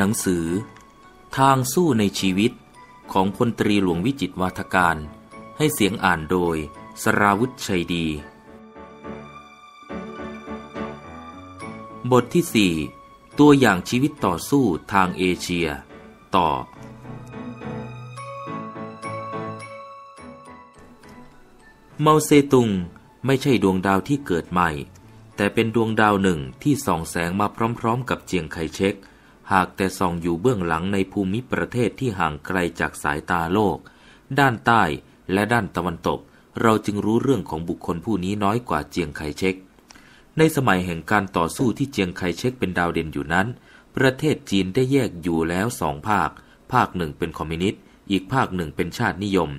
หนังสือ ทางสู้ในชีวิตของพลตรีหลวงวิจิตวาทการ ให้เสียงอ่านโดยสราวุธชัยดี บทที่ 4 ตัวอย่างชีวิตต่อสู้ทางเอเชีย ต่อ เมาเซตุงไม่ใช่ดวงดาวที่เกิดใหม่ แต่เป็นดวงดาวหนึ่งที่ส่องแสงมาพร้อม ๆ กับเจียงไคเชกหากแต่ส่องอยู่เบื้องหลังในภูมิประเทศที่ห่างไกลจากสายตาโลก ด้านใต้และด้านตะวันตก เราจึงรู้เรื่องของบุคคลผู้นี้น้อยกว่าเจียงไคเชกในสมัยแห่งการต่อสู้ที่เจียงไคเชกเป็นดาวเด่นอยู่นั้น ประเทศจีนได้แยกอยู่แล้วสองภาค ภาคหนึ่งเป็นคอมมิวนิสต์อีกภาคหนึ่งเป็นชาตินิยม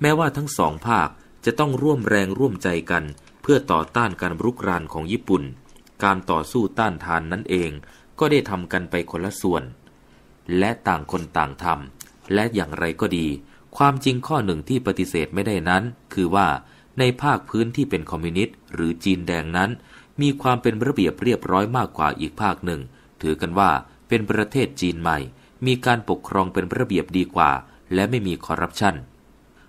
แม้ว่าทั้งสองภาคจะต้องร่วมแรงร่วมใจกันเพื่อต่อต้านการรุกรานของญี่ปุ่น การต่อสู้ต้านทานนั่นเองก็ได้ทำกันไปคนละส่วน และต่างคนต่างทำและอย่างไรก็ดี ความจริงข้อหนึ่งที่ปฏิเสธไม่ได้นั้น คือว่าในภาคพื้นที่เป็นคอมมิวนิสต์หรือจีนแดงนั้น มีความเป็นระเบียบเรียบร้อยมากกว่าอีกภาคหนึ่ง ถือกันว่าเป็นประเทศจีนใหม่ มีการปกครองเป็นระเบียบดีกว่า และไม่มีคอร์รัปชัน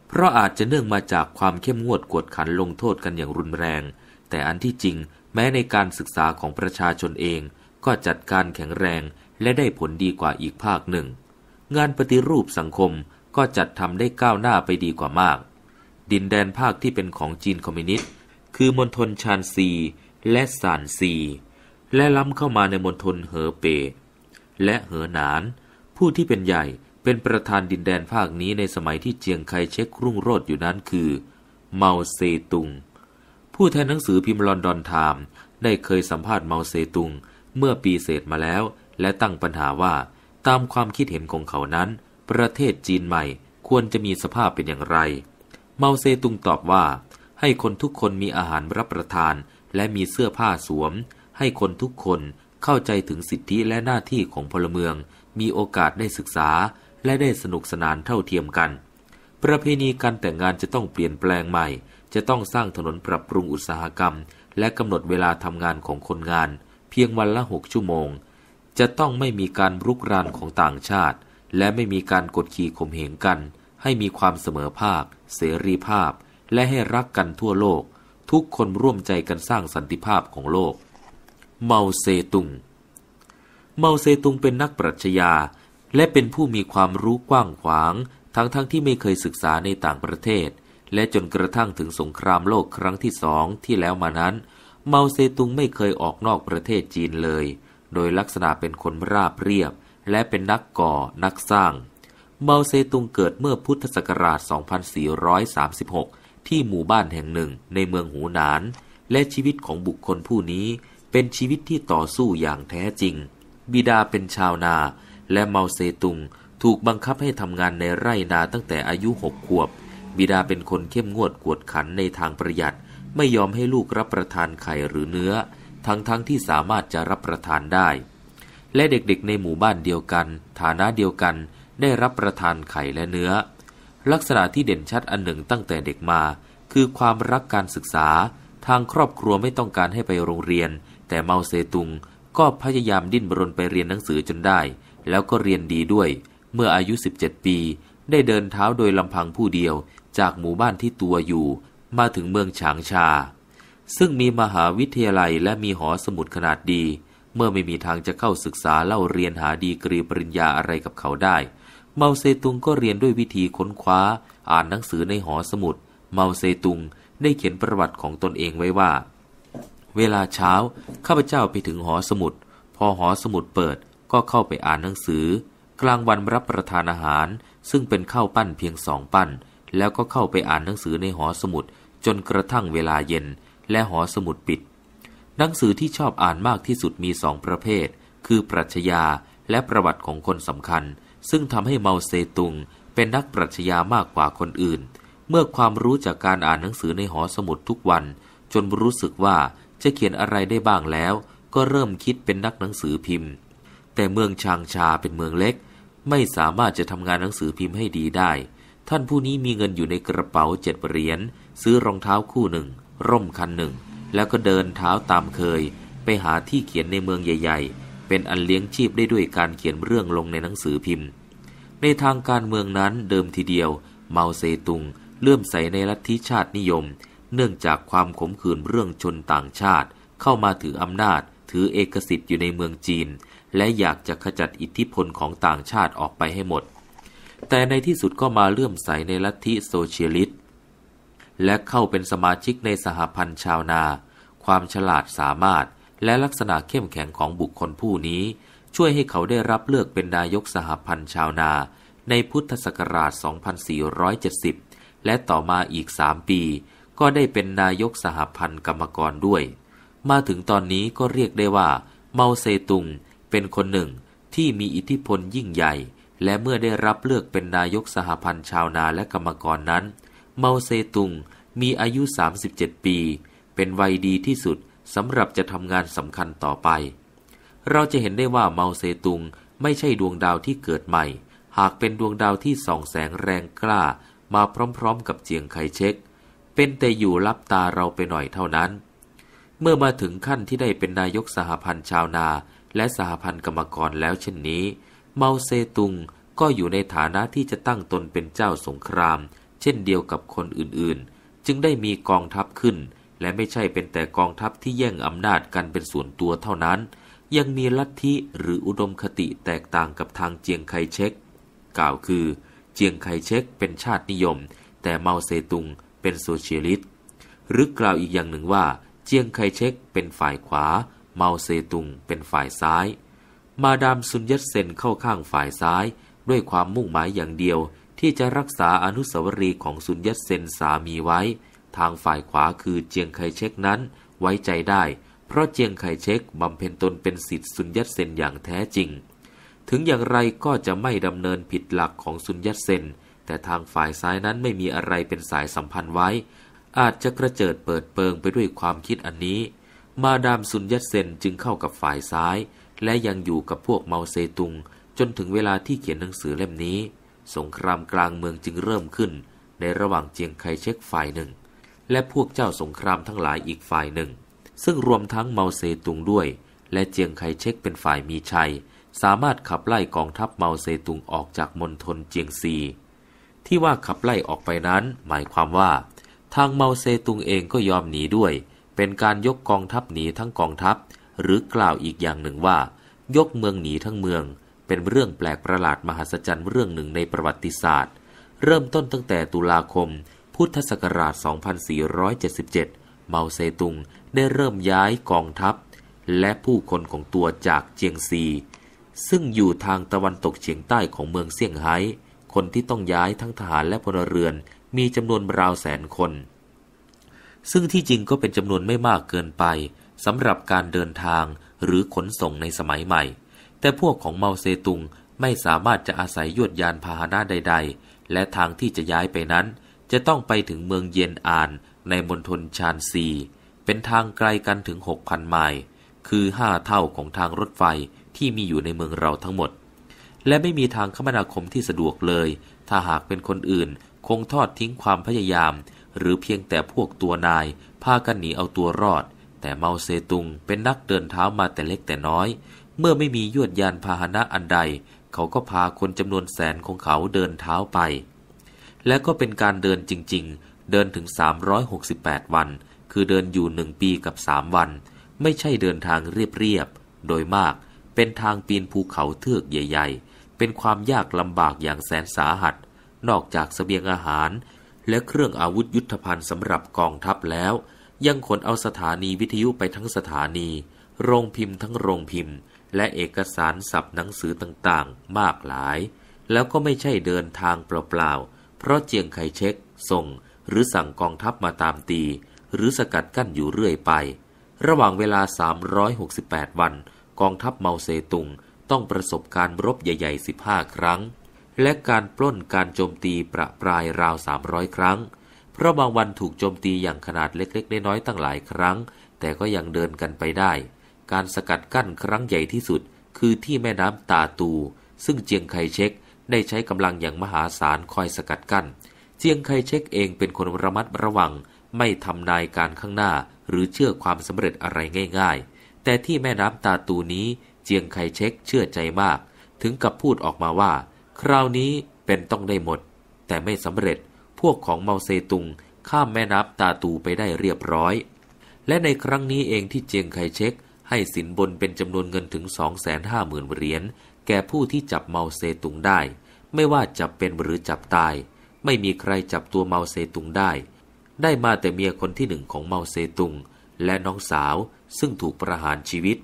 เพราะอาจจะเนื่องมาจากความเข้มงวดกวดขันลงโทษกันอย่างรุนแรง แต่อันที่จริงแม้ในการศึกษาของประชาชนเองก็จัดการแข็งแรงและได้ผลดีกว่าอีกภาคหนึ่ง งานปฏิรูปสังคมก็จัดทำได้ก้าวหน้าไปดีกว่ามาก ดินแดนภาคที่เป็นของจีนคอมมิวนิสต์คือมณฑลชานซี และซานซีและล้ำเข้ามาในมณฑลเหอเปและเหอหนาน ผู้ที่เป็นใหญ่เป็นประธานดินแดนภาคนี้ในสมัยที่เจียงไคเชกรุ่งโรจน์อยู่นั้นคือเมาเซตุงผู้แทนหนังสือพิมพ์ลอนดอนไทม์ได้เคยสัมภาษณ์เมาเซตุงเมื่อปีเศษมาแล้ว และตั้งปัญหาว่าตามความคิดเห็นของเขานั้น ประเทศจีนใหม่ควรจะมีสภาพเป็นอย่างไร เมาเซตุงตอบว่า ให้คนทุกคนมีอาหารรับประทาน และมีเสื้อผ้าสวม ให้คนทุกคนเข้าใจถึงสิทธิและหน้าที่ของพลเมือง มีโอกาสได้ศึกษา และได้สนุกสนานเท่าเทียมกัน ประเพณีการแต่งงานจะต้องเปลี่ยนแปลงใหม่ จะต้องสร้างถนนปรับปรุงอุตสาหกรรม และกำหนดเวลาทำงานของคนงานเพียงวันละหกชั่วโมง จะต้องไม่มีการรุกรานของต่างชาติ และไม่มีการกดขี่ข่มเหงกัน ให้มีความเสมอภาค เสรีภาพ และให้รักกันทั่วโลก ทุกคนร่วมใจกันสร้างสันติภาพของโลก เมาเซตุงเมาเซตุงเป็นนักปรัชญาและเป็นผู้มีความรู้กว้างขวาง ทั้งๆทที่ไม่เคยศึกษาในต่างประเทศ และจนกระทั่งถึงสงครามโลกครั้งที่สองที่แล้วมานั้นเมาเซตุงไม่เคยออกนอกประเทศจีนเลย โดยลักษณะเป็นคนราบเรียบ และเป็นนักก่อนักสร้าง เมาเซตุงเกิดเมื่อพุทธศักราช 2436 ที่หมู่บ้านแห่งหนึ่งในเมืองหูหนาน และชีวิตของบุคคลผู้นี้เป็นชีวิตที่ต่อสู้อย่างแท้จริง บิดาเป็นชาวนา และเมาเซตุงถูกบังคับให้ทำงานในไร่นาตั้งแต่อายุหกขวบ บิดาเป็นคนเข้มงวดกวดขันในทางประหยัดไม่ยอมให้ลูกรับประทานไข่หรือเนื้อ ทั้งๆทที่สามารถจะรับประทานได้ และเด็กๆในหมู่บ้านเดียวกัน ฐานะเดียวกันได้รับประทานไข่และเนื้อ ลักษณะที่เด่นชัดอันหนึ่งตั้งแต่เด็กมา คือความรักการศึกษา ทางครอบครัวไม่ต้องการให้ไปโรงเรียน แต่เมาเซตุงก็พยายามดิ้นรนไปเรียนหนังสือจนได้ แล้วก็เรียนดีด้วย เมื่ออายุ 17 ปี ได้เดินเท้าโดยลำพังผู้เดียวจากหมู่บ้านที่ตัวอยู่มาถึงเมืองฉางชา ซึ่งมีมหาวิทยาลัยและมีหอสมุดขนาดดี เมื่อไม่มีทางจะเข้าศึกษาเล่าเรียนหาดีกรีปริญญาอะไรกับเขาได้ เมาเซตุงก็เรียนด้วยวิธีค้นคว้า อ่านหนังสือในหอสมุด เมาเซตุงได้เขียนประวัติของตนเองไว้ว่า เวลาเช้าข้าพเจ้าไปถึงหอสมุด พอหอสมุดเปิดก็เข้าไปอ่านหนังสือ กลางวันรับประทานอาหาร ซึ่งเป็นข้าวปั้นเพียงสองปั้น แล้วก็เข้าไปอ่านหนังสือในหอสมุดจนกระทั่งเวลาเย็นและหอสมุดปิด หนังสือที่ชอบอ่านมากที่สุดมีสองประเภท คือ ปรัชญาและประวัติของคนสำคัญ ซึ่งทำให้เมาเซตุง เป็นนักปรัชญามากกว่าคนอื่น เมื่อความรู้จากการอ่านหนังสือในหอสมุดทุกวัน จนรู้สึกว่าจะเขียนอะไรได้บ้างแล้ว ก็เริ่มคิดเป็นนักหนังสือพิมพ์ แต่เมืองชางชาเป็นเมืองเล็ก ไม่สามารถจะทำงานหนังสือพิมพ์ให้ดีได้ ท่านผู้นี้มีเงินอยู่ในกระเป๋าเจ็ดเหรียญซื้อรองเท้าคู่หนึ่ง ร่มคันหนึ่ง แล้วก็เดินเท้าตามเคย ไปหาที่เขียนในเมืองใหญ่ๆ เป็นอันเลี้ยงชีพได้ด้วยการเขียนเรื่องลงในหนังสือพิมพ์ ในทางการเมืองนั้นเดิมทีเดียวเมา เซตุงเลื่อมใสในลัทธิชาตินิยม เนื่องจากความขมขื่นเรื่องชนต่างชาติ เข้ามาถืออำนาจ ถือเอกสิทธิ์อยู่ในเมืองจีน และอยากจะขจัดอิทธิพลของต่างชาติออกไปให้หมด แต่ในที่สุดก็มาเลื่อมใสในลัทธิโซเชียลิสต์และเข้าเป็นสมาชิกในสหพันธ์ชาวนา ความฉลาดสามารถ และลักษณะเข้มแข็งของบุคคลผู้นี้ ช่วยให้เขาได้รับเลือกเป็นนายกสหพันธ์ชาวนา ในพุทธศักราช 2470 และต่อมาอีก 3 ปี ก็ได้เป็นนายกสหพันธ์กรรมกรด้วย มาถึงตอนนี้ก็เรียกได้ว่า เมาเซตุงเป็นคนหนึ่งที่มีอิทธิพลยิ่งใหญ่ และเมื่อได้รับเลือกเป็นนายกสหพันธ์ชาวนาและกรรมกรนั้นเมาเซตุงมีอายุ 37 ปี เป็นวัยดีที่สุดสำหรับจะทำงานสำคัญต่อไป เราจะเห็นได้ว่าเมาเซตุงไม่ใช่ดวงดาวที่เกิดใหม่ หากเป็นดวงดาวที่ส่องแสงแรงกล้า มาพร้อมๆกับเจียงไคเช็กเป็นแต่อยู่รับตาเราไปหน่อยเท่านั้น เมื่อมาถึงขั้นที่ได้เป็นนายกสหพันธ์ชาวนา และสหพันธ์กรรมกรแล้วเช่นนี้ เมาเซตุงก็อยู่ในฐานะที่จะตั้งตนเป็นเจ้าสงครามเช่นเดียวกับคนอื่น ๆ จึงได้มีกองทัพขึ้น และไม่ใช่เป็นแต่กองทัพที่แย่งอำนาจกันเป็นส่วนตัวเท่านั้น ยังมีลัทธิหรืออุดมคติแตกต่างกับทางเจียงไคเชกกล่าวคือ เจียงไคเชกเป็นชาตินิยม แต่เมาเซตุงเป็นโซเชียลิสต์หรือกล่าวอีกอย่างหนึ่งว่าเจียงไคเชกเป็นฝ่ายขวา เมาเซตุงเป็นฝ่ายซ้าย มาดามซุนยัตเซนเข้าข้างฝ่ายซ้ายด้วยความมุ่งหมายอย่างเดียวที่จะรักษาอนุสาวรีย์ของซุนยัตเซนสามีไว้ ทางฝ่ายขวาคือเจียงไคเชกนั้น ไว้ใจได้ เพราะเจียงไคเชกบำเพ็ญตนเป็นสิทธิซุนยัตเซนอย่างแท้จริง ถึงอย่างไรก็จะไม่ดำเนินผิดหลักของซุนยัตเซนแต่ทางฝ่ายซ้ายนั้นไม่มีอะไรเป็นสายสัมพันธ์ไว้ อาจจะกระเจิดเปิดเปิงไปด้วยความคิดอันนี้ มาดามซุนยัตเซนจึงเข้ากับฝ่ายซ้าย และยังอยู่กับพวกเมาเซตุงจนถึงเวลาที่เขียนหนังสือเล่มนี้สงครามกลางเมืองจึงเริ่มขึ้น ในระหว่างเจียงไคเชกฝ่ายหนึ่ง และพวกเจ้าสงครามทั้งหลายอีกฝ่ายหนึ่ง ซึ่งรวมทั้งเมาเซตุงด้วย และเจียงไคเชกเป็นฝ่ายมีชัย สามารถขับไล่กองทัพเมาเซตุงออกจากมณฑลเจียงซี ที่ว่าขับไล่ออกไปนั้น หมายความว่า ทางเมาเซตุงเองก็ยอมหนีด้วย เป็นการยกกองทัพหนีทั้งกองทัพ หรือกล่าวอีกอย่างหนึ่งว่า ยกเมืองหนีทั้งเมืองเป็นเรื่องแปลกประหลาดมหัศจรรย์เรื่องหนึ่งในประวัติศาสตร์ เริ่มต้นตั้งแต่ตุลาคม พุทธศักราช 2477 เมาเซตุงได้เริ่มย้ายกองทัพ และผู้คนของตัวจากเจียงซี ซึ่งอยู่ทางตะวันตกเฉียงใต้ของเมืองเซี่ยงไฮ้คนที่ต้องย้ายทั้งทหารและพลเรือน มีจำนวนราวแสนคน ซึ่งที่จริงก็เป็นจำนวนไม่มากเกินไปสำหรับการเดินทางหรือขนส่งในสมัยใหม่แต่พวกของเมาเซตุงไม่สามารถจะอาศัยยวดยานพาหนะใดๆ และทางที่จะย้ายไปนั้น จะต้องไปถึงเมืองเย็นอานในมณฑลชานซีเป็นทางไกลกันถึง 6,000ไมล์คือ 5 เท่าของทางรถไฟที่มีอยู่ในเมืองเราทั้งหมด และไม่มีทางคมนาคมที่สะดวกเลย ถ้าหากเป็นคนอื่นคงทอดทิ้งความพยายาม หรือเพียงแต่พวกตัวนายพากันหนีเอาตัวรอด แต่เมาเซตุงเป็นนักเดินเท้ามาแต่เล็กแต่น้อยเมื่อไม่มียวดยานพาหนะอันใด เขาก็พาคนจำนวนแสนของเขาเดินเท้าไป และก็เป็นการเดินจริง ๆ เดินถึง 368 วัน คือเดินอยู่หนึ่งปีกับมวัน ไม่ใช่เดินทางเรียบๆ โดยมาก เป็นทางปีนภูเขาเทือกใหญ่ ๆ เป็นความยากลำบากอย่างแสนสาหัส นอกจากสเสบียงอาหาร และเครื่องอาวุธยุทธภัณฑ์สำหรับกองทัพแล้ว ยังขนเอาสถานีวิทยุไปทั้งสถานี โรงพิมพ์ทั้งโรงพิมพ์และเอกสารสับหนังสือต่างๆ มากหลาย แล้วก็ไม่ใช่เดินทางเปล่า ๆ เพราะเจียงไคเช็คส่ง หรือสั่งกองทัพมาตามตี หรือสกัดกั้นอยู่เรื่อยไป ระหว่างเวลา 368 วันกองทัพเมาเซตุงต้องประสบการรบใหญ่ๆ 15 ครั้ง และการปล้นการโจมตีประปรายราว 300 ครั้ง เพราะบางวันถูกโจมตีอย่างขนาดเล็กๆ น้อยๆตั้งหลายครั้ง แต่ก็ยังเดินกันไปได้การสกัดกั้นครั้งใหญ่ที่สุด คือที่แม่น้ำตาตู ซึ่งเจียงไคเชกได้ใช้กำลังอย่างมหาศาลคอยสกัดกั้น เจียงไคเชกเองเป็นคนระมัดระวัง ไม่ทำนายการข้างหน้าหรือเชื่อความสำเร็จอะไรง่าย ๆ แต่ที่แม่น้ำตาตูนี้เจียงไคเชกเชื่อใจมาก ถึงกับพูดออกมาว่า คราวนี้เป็นต้องได้หมด แต่ไม่สำเร็จพวกของเมาเซตุงข้ามแม่น้ำตาตูไปได้เรียบร้อย และในครั้งนี้เองที่เจียงไคเชกให้สินบนเป็นจำนวนเงินถึง 250,000เหรียญแก่ผู้ที่จับเมาเซตุงได้ ไม่ว่าจับเป็นหรือจับตาย ไม่มีใครจับตัวเมาเซตุงได้ ได้มาแต่เมียคนที่หนึ่งของเมาเซตุง และน้องสาวซึ่งถูกประหารชีวิต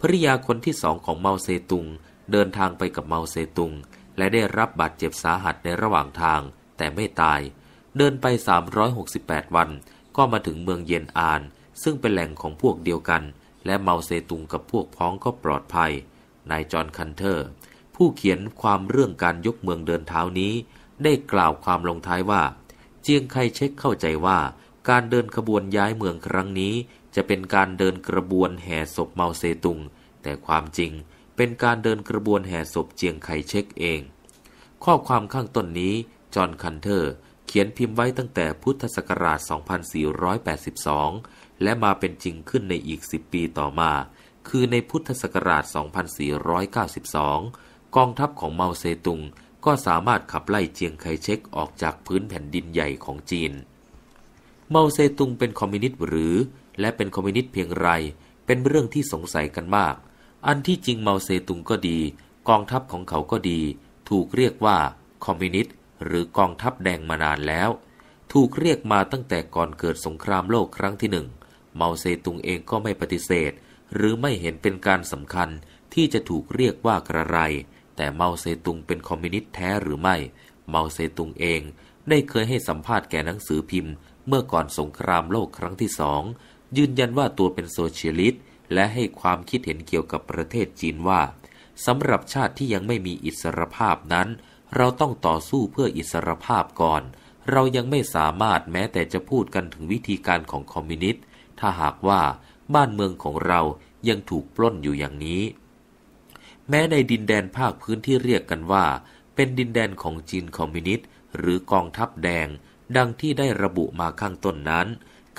ภริยาคนที่สองของเมาเซตุงเดินทางไปกับเมาเซตุง และได้รับบาดเจ็บสาหัสในระหว่างทาง แต่ไม่ตาย เดินไป 368 วัน ก็มาถึงเมืองเย็นอาน ซึ่งเป็นแหล่งของพวกเดียวกันและเมาเซตุงกับพวกพ้องก็ปลอดภัย นายจอห์นคันเทอร์ผู้เขียนความเรื่องการยกเมืองเดินเท้านี้ ได้กล่าวความลงท้ายว่า เจียงไคเช็คเข้าใจว่า การเดินขบวนย้ายเมืองครั้งนี้ จะเป็นการเดินกระบวนแห่ศพเมาเซตุง แต่ความจริงเป็นการเดินกระบวนแห่ศพเจียงไคเช็คเอง ข้อความข้างต้นนี้จอห์นคันเทอร์เขียนพิมพ์ไว้ตั้งแต่พุทธศักราช 2482และมาเป็นจริงขึ้นในอีก 10 ปีต่อมา คือในพุทธศักราช 2492 กองทัพของเมาเซตุงก็สามารถขับไล่เจียงไคเชกออกจากพื้นแผ่นดินใหญ่ของจีน เมาเซตุงเป็นคอมมิวนิสต์หรือ และเป็นคอมมิวนิสต์เพียงไร เป็นเรื่องที่สงสัยกันมาก อันที่จริงเมาเซตุงก็ดี กองทัพของเขาก็ดี ถูกเรียกว่าคอมมิวนิสต์หรือกองทัพแดงมานานแล้ว ถูกเรียกมาตั้งแต่ก่อนเกิดสงครามโลกครั้งที่หนึ่งเมาเซตุงเองก็ไม่ปฏิเสธ หรือไม่เห็นเป็นการสำคัญที่จะถูกเรียกว่ากระไร แต่เมาเซตุงเป็นคอมมิวนิสต์แท้หรือไม่ เมาเซตุงเองได้เคยให้สัมภาษณ์แก่หนังสือพิมพ์ เมื่อก่อนสงครามโลกครั้งที่สองยืนยันว่าตัวเป็นโซเชียลิสต์และให้ความคิดเห็นเกี่ยวกับประเทศจีนว่าสำหรับชาติที่ยังไม่มีอิสรภาพนั้น เราต้องต่อสู้เพื่ออิสรภาพก่อน เรายังไม่สามารถแม้แต่จะพูดกันถึงวิธีการของคอมมิวนิสต์ถ้าหากว่าบ้านเมืองของเรายังถูกปล้นอยู่อย่างนี้ แม้ในดินแดนภาคพื้นที่เรียกกันว่า เป็นดินแดนของจีนคอมมิวนิสต์ หรือกองทัพแดง ดังที่ได้ระบุมาข้างต้นนั้น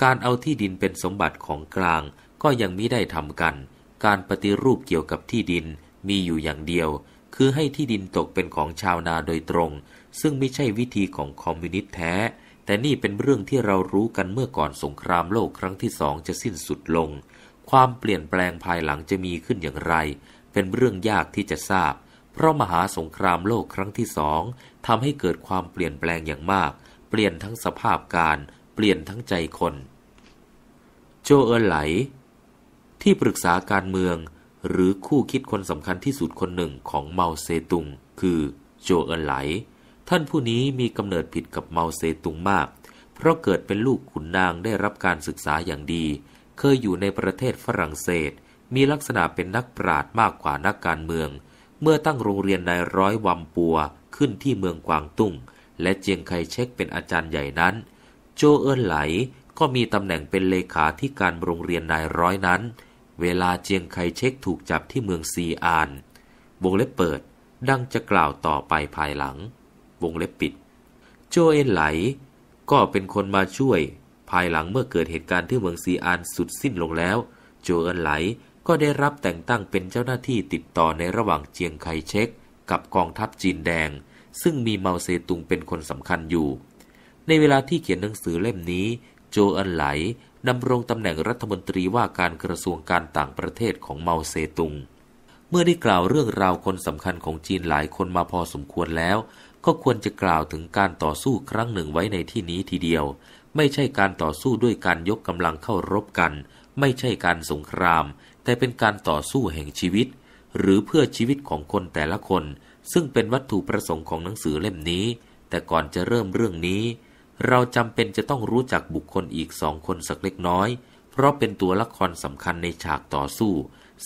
การเอาที่ดินเป็นสมบัติของกลาง ก็ยังมิได้ทำกัน การปฏิรูปเกี่ยวกับที่ดินมีอยู่อย่างเดียว คือให้ที่ดินตกเป็นของชาวนาโดยตรง ซึ่งไม่ใช่วิธีของคอมมิวนิสต์แท้แต่นี่เป็นเรื่องที่เรารู้กันเมื่อก่อนสงครามโลกครั้งที่สองจะสิ้นสุดลง ความเปลี่ยนแปลงภายหลังจะมีขึ้นอย่างไร เป็นเรื่องยากที่จะทราบ เพราะมหาสงครามโลกครั้งที่สองทำให้เกิดความเปลี่ยนแปลงอย่างมาก เปลี่ยนทั้งสภาพการ เปลี่ยนทั้งใจคนโจเอร์ไหลที่ปรึกษาการเมือง หรือคู่คิดคนสำคัญที่สุดคนหนึ่งของเมาเซตุงคือโจเอร์ไหลท่านผู้นี้มีกำเนิดผิดกับเมาเซตุงมาก เพราะเกิดเป็นลูกขุนนางได้รับการศึกษาอย่างดี เคยอยู่ในประเทศฝรั่งเศส มีลักษณะเป็นนักปราดมากกว่านักการเมือง เมื่อตั้งโรงเรียนนายร้อยวัมปัวขึ้นที่เมืองกวางตุ้ง และเจียงไคเชกเป็นอาจารย์ใหญ่นั้น โจเอินไหลก็มีตำแหน่งเป็นเลขาที่การโรงเรียนนายร้อยนั้น เวลาเจียงไคเชกถูกจับที่เมืองซีอาน วงเล็บเปิดดังจะกล่าวต่อไปภายหลังวงเล็บปิด โจเอนไหล ก็เป็นคนมาช่วย ภายหลังเมื่อเกิดเหตุการณ์ที่เมืองซีอานสุดสิ้นลงแล้ว โจเอนไหลก็ได้รับแต่งตั้งเป็นเจ้าหน้าที่ติดต่อในระหว่างเจียงไคเชกกับกองทัพจีนแดง ซึ่งมีเมาเซตุงเป็นคนสำคัญอยู่ ในเวลาที่เขียนหนังสือเล่มนี้ โจเอนไหลดำรงตำแหน่งรัฐมนตรีว่าการกระทรวงการต่างประเทศของเมาเซตุงเมื่อได้กล่าวเรื่องราวคนสำคัญของจีนหลายคนมาพอสมควรแล้วก็ควรจะกล่าวถึงการต่อสู้ครั้งหนึ่งไว้ในที่นี้ทีเดียว ไม่ใช่การต่อสู้ด้วยการยกกำลังเข้ารบกัน ไม่ใช่การสงคราม แต่เป็นการต่อสู้แห่งชีวิต หรือเพื่อชีวิตของคนแต่ละคน ซึ่งเป็นวัตถุประสงค์ของหนังสือเล่มนี้ แต่ก่อนจะเริ่มเรื่องนี้ เราจำเป็นจะต้องรู้จักบุคคลอีกสองคนสักเล็กน้อย เพราะเป็นตัวละครสำคัญในฉากต่อสู้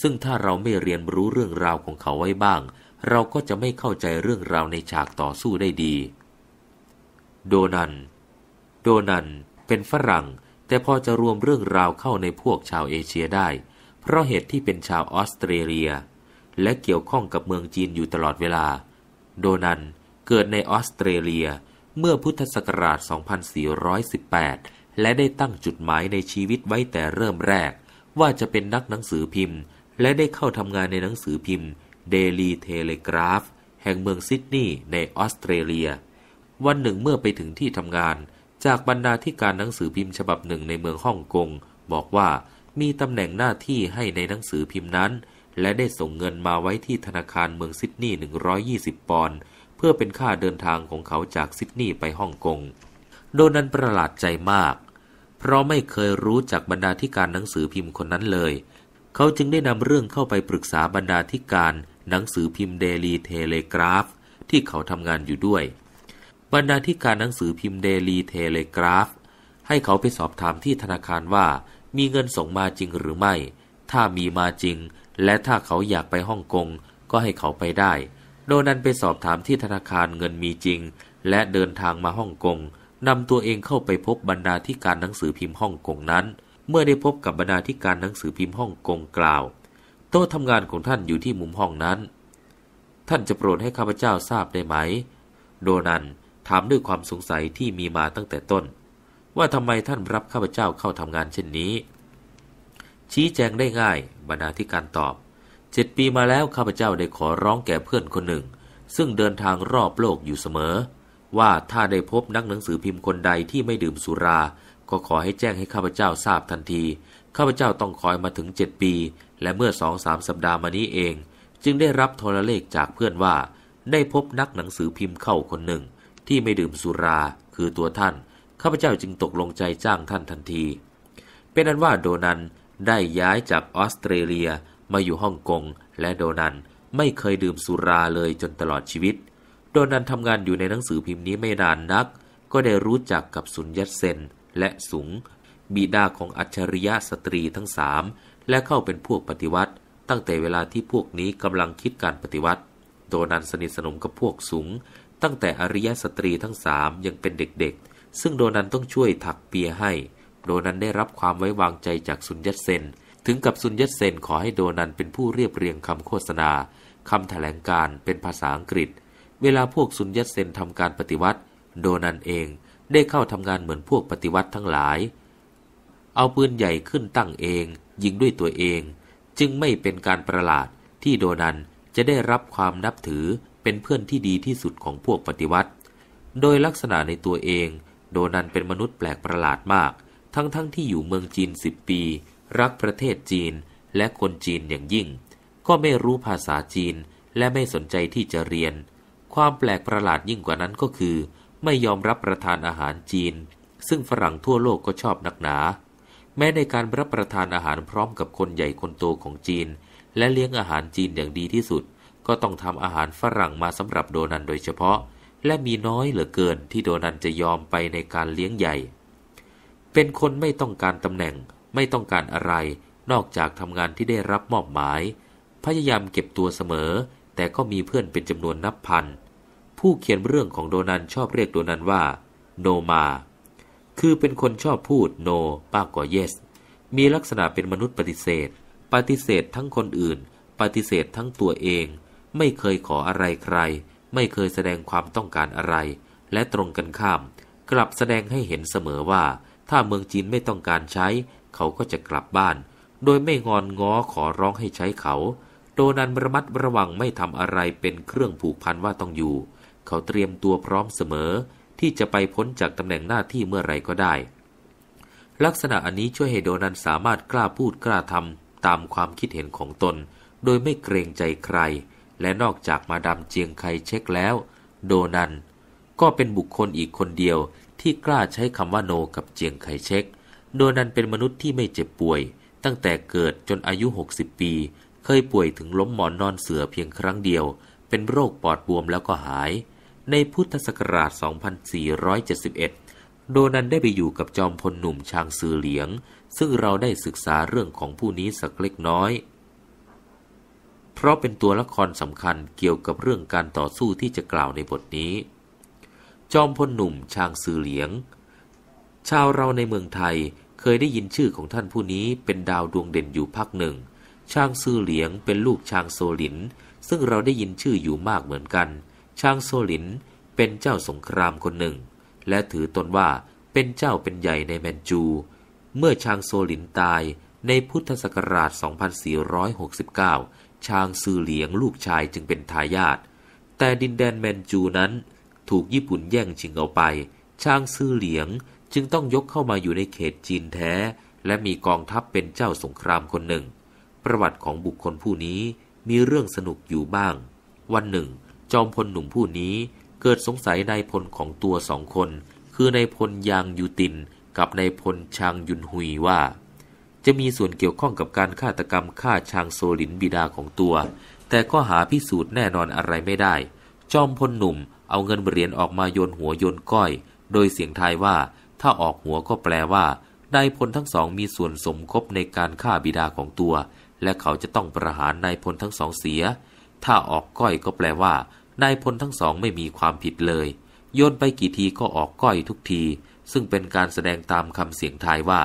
ซึ่งถ้าเราไม่เรียนรู้เรื่องราวของเขาไว้บ้างเราก็จะไม่เข้าใจเรื่องราวในฉากต่อสู้ได้ดี โดนัน โดนันเป็นฝรั่ง แต่พอจะรวมเรื่องราวเข้าในพวกชาวเอเชียได้ เพราะเหตุที่เป็นชาวออสเตรเลีย และเกี่ยวข้องกับเมืองจีนอยู่ตลอดเวลา โดนันเกิดในออสเตรเลีย เมื่อพุทธศักราช 2418 และได้ตั้งจุดหมายในชีวิตไว้แต่เริ่มแรก ว่าจะเป็นนักหนังสือพิมพ์ และได้เข้าทำงานในหนังสือพิมพ์เดลีเทเลกราฟแห่งเมืองซิดนีย์ในออสเตรเลีย วันหนึ่งเมื่อไปถึงที่ทำงานจากบรรณาธิการหนังสือพิมพ์ฉบับหนึ่งในเมืองฮ่องกงบอกว่ามีตำแหน่งหน้าที่ให้ในหนังสือพิมพ์นั้น และได้ส่งเงินมาไว้ที่ธนาคารเมืองซิดนีย์120 ปอนด์เพื่อเป็นค่าเดินทางของเขาจากซิดนีย์ไปฮ่องกงโดนันประหลาดใจมาก เพราะไม่เคยรู้จักบรรณาธิการหนังสือพิมพ์คนนั้นเลยเขาจึงได้นำเรื่องเข้าไปปรึกษาบรรณาธิการหนังสือพิมพ์เดลีเทเลกราฟ ที่เขาทำงานอยู่ด้วย บรรณาธิการหนังสือพิมพ์เดลีเทเลกราฟ ให้เขาไปสอบถามที่ธนาคารว่ามีเงินส่งมาจริงหรือไม่ ถ้ามีมาจริง และถ้าเขาอยากไปฮ่องกงก็ให้เขาไปได้ โดนันไปสอบถามที่ธนาคารเงินมีจริง และเดินทางมาฮ่องกงนำตัวเองเข้าไปพบบรรณาธิการหนังสือพิมพ์ฮ่องกงนั้นเมื่อได้พบกับบรรณาธิการหนังสือพิมพ์ฮ่องกงกล่าว โต๊ะทำงานของท่านอยู่ที่มุมห้องนั้น ท่านจะโปรดให้ข้าพเจ้าทราบได้ไหม โดนันถามด้วยความสงสัยที่มีมาตั้งแต่ต้น ว่าทำไมท่านรับข้าพเจ้าเข้าทำงานเช่นนี้ ชี้แจงได้ง่าย บรรณาธิการตอบเจ็ดปีมาแล้วข้าพเจ้าได้ขอร้องแก่เพื่อนคนหนึ่ง ซึ่งเดินทางรอบโลกอยู่เสมอ ว่าถ้าได้พบนักหนังสือพิมพ์คนใดที่ไม่ดื่มสุราก็ขอให้แจ้งให้ข้าพเจ้าทราบทันที ข้าพเจ้าต้องคอยมาถึงเจ็ดปี และเมื่อสองสามสัปดาห์มานี้เอง จึงได้รับโทรเลขจากเพื่อนว่า ได้พบนักหนังสือพิมพ์เข้าคนหนึ่ง ที่ไม่ดื่มสุราคือตัวท่าน ข้าพเจ้าจึงตกลงใจจ้างท่านทันที เป็นนั้นว่าโดนัน ได้ย้ายจากออสเตรเลียมาอยู่ฮ่องกงและโดนันไม่เคยดื่มสุราเลยจนตลอดชีวิต โดนันทำงานอยู่ในหนังสือพิมพ์นี้ไม่นานนัก ก็ได้รู้จักกับสุนยัตเซนและสุงบิดาของอัจฉริยะสตรีทั้งสามและเข้าเป็นพวกปฏิวัติ ตั้งแต่เวลาที่พวกนี้กำลังคิดการปฏิวัติ โดนันสนิทสนมกับพวกสุงตั้งแต่อริยสตรีทั้งสามยังเป็นเด็กๆ ซึ่งโดนันต้องช่วยถักเปียให้ โดนันได้รับความไว้วางใจจากซุนยัตเซนถึงกับซุนยัตเซนขอให้โดนันเป็นผู้เรียบเรียงคำโฆษณาคำถแถลงการเป็นภาษาอังกฤษ เวลาพวกซุนยัตเซนทำการปฏิวัติ โดนันเองได้เข้าทำงานเหมือนพวกปฏิวัติทั้งหลาย เอาปืนใหญ่ขึ้นตั้งเอง ยิงด้วยตัวเอง จึงไม่เป็นการประหลาด ที่โดนันจะได้รับความนับถือเป็นเพื่อนที่ดีที่สุดของพวกปฏิวัติ โดยลักษณะในตัวเอง โดนันเป็นมนุษย์แปลกประหลาดมาก ทั้งๆทที่อยู่เมืองจีนสิบปี รักประเทศจีน และคนจีนอย่างยิ่ง ก็ไม่รู้ภาษาจีน และไม่สนใจที่จะเรียน ความแปลกประหลาดยิ่งกว่านั้นก็คือไม่ยอมรับประทานอาหารจีน ซึ่งฝรั่งทั่วโลกก็ชอบนักหนา แม้ในการรับประทานอาหารพร้อมกับคนใหญ่คนโตของจีน และเลี้ยงอาหารจีนอย่างดีที่สุด ก็ต้องทำอาหารฝรั่งมาสำหรับโดนันโดยเฉพาะ และมีน้อยเหลือเกิน ที่โดนันจะยอมไปในการเลี้ยงใหญ่ เป็นคนไม่ต้องการตำแหน่ง ไม่ต้องการอะไร นอกจากทำงานที่ได้รับมอบหมาย พยายามเก็บตัวเสมอ แต่ก็มีเพื่อนเป็นจำนวนนับพันเผู้เขียนเรื่องของโดนันชอบเรียกโดนันว่าโนมา คือเป็นคนชอบพูดโนมากกว่าเยส มีลักษณะเป็นมนุษย์ปฏิเสธ ปฏิเสธทั้งคนอื่น ปฏิเสธทั้งตัวเอง ไม่เคยขออะไรใคร ไม่เคยแสดงความต้องการอะไร และตรงกันข้าม กลับแสดงให้เห็นเสมอว่า ถ้าเมืองจีนไม่ต้องการใช้ เขาก็จะกลับบ้าน โดยไม่งอนง้อขอร้องให้ใช้เขา โดนันระมัดระวังไม่ทำอะไรเป็นเครื่องผูกพันว่าต้องอยู่เขาเตรียมตัวพร้อมเสมอ ที่จะไปพ้นจากตำแหน่งหน้าที่เมื่อไรก็ได้ ลักษณะอันนี้ช่วยให้โดนันสามารถกล้าพูดกล้าทำ ตามความคิดเห็นของตน โดยไม่เกรงใจใคร และนอกจากมาดามเจียงไคเช็คแล้ว โดนัน ก็เป็นบุคคลอีกคนเดียวที่กล้าใช้คำว่าโนกับเจียงไคเช็ค โดนันเป็นมนุษย์ที่ไม่เจ็บป่วย ตั้งแต่เกิดจนอายุ 60 ปี เคยป่วยถึงล้มหมอนนอนเสือเพียงครั้งเดียว เป็นโรคปอดบวมแล้วก็หายในพุทธศักราช 2471 โดนันได้ไปอยู่กับจอมพลหนุ่มชางซือเหลียง ซึ่งเราได้ศึกษาเรื่องของผู้นี้สักเล็กน้อย เพราะเป็นตัวละครสำคัญเกี่ยวกับเรื่องการต่อสู้ที่จะกล่าวในบทนี้ จอมพลหนุ่มชางซือเหลียง ชาวเราในเมืองไทยเคยได้ยินชื่อของท่านผู้นี้เป็นดาวดวงเด่นอยู่พักหนึ่ง ชางซือเหลียงเป็นลูกชางโซลิน ซึ่งเราได้ยินชื่ออยู่มากเหมือนกันชางโซลินเป็นเจ้าสงครามคนหนึ่ง และถือตนว่าเป็นเจ้าเป็นใหญ่ในแมนจู เมื่อชางโซลินตายในพุทธศักราช 2469 ชางซือเหลียงลูกชายจึงเป็นทายาท แต่ดินแดนแมนจูนั้น ถูกญี่ปุ่นแย่งชิงเอาไป ชางซือเหลียงจึงต้องยกเข้ามาอยู่ในเขตจีนแท้ และมีกองทัพเป็นเจ้าสงครามคนหนึ่ง ประวัติของบุคคลผู้นี้มีเรื่องสนุกอยู่บ้าง วันหนึ่งจอมพลหนุ่มผู้นี้เกิดสงสัยนายพลของตัวสองคน คือนายพลยางยูตินกับนายพลชางยุนหุยว่า จะมีส่วนเกี่ยวข้องกับการฆาตกรรมฆ่าชางโซลินบิดาของตัว แต่ก็หาพิสูจน์แน่นอนอะไรไม่ได้ จอมพลหนุ่มเอาเงินเหรียญออกมาโยนหัวโยนก้อย โดยเสียงทายว่า ถ้าออกหัวก็แปลว่านด้พลทั้งสองมีส่วนสมคบในการฆ่าบิดาของตัว และเขาจะต้องประหารนายพลทั้งสองเสีย ถ้าออกก้อยก็แปลว่านายพลทั้งสองไม่มีความผิดเลย โยนไปกี่ทีก็ออกก้อยทุกที ซึ่งเป็นการแสดงตามคำเสียงทายว่า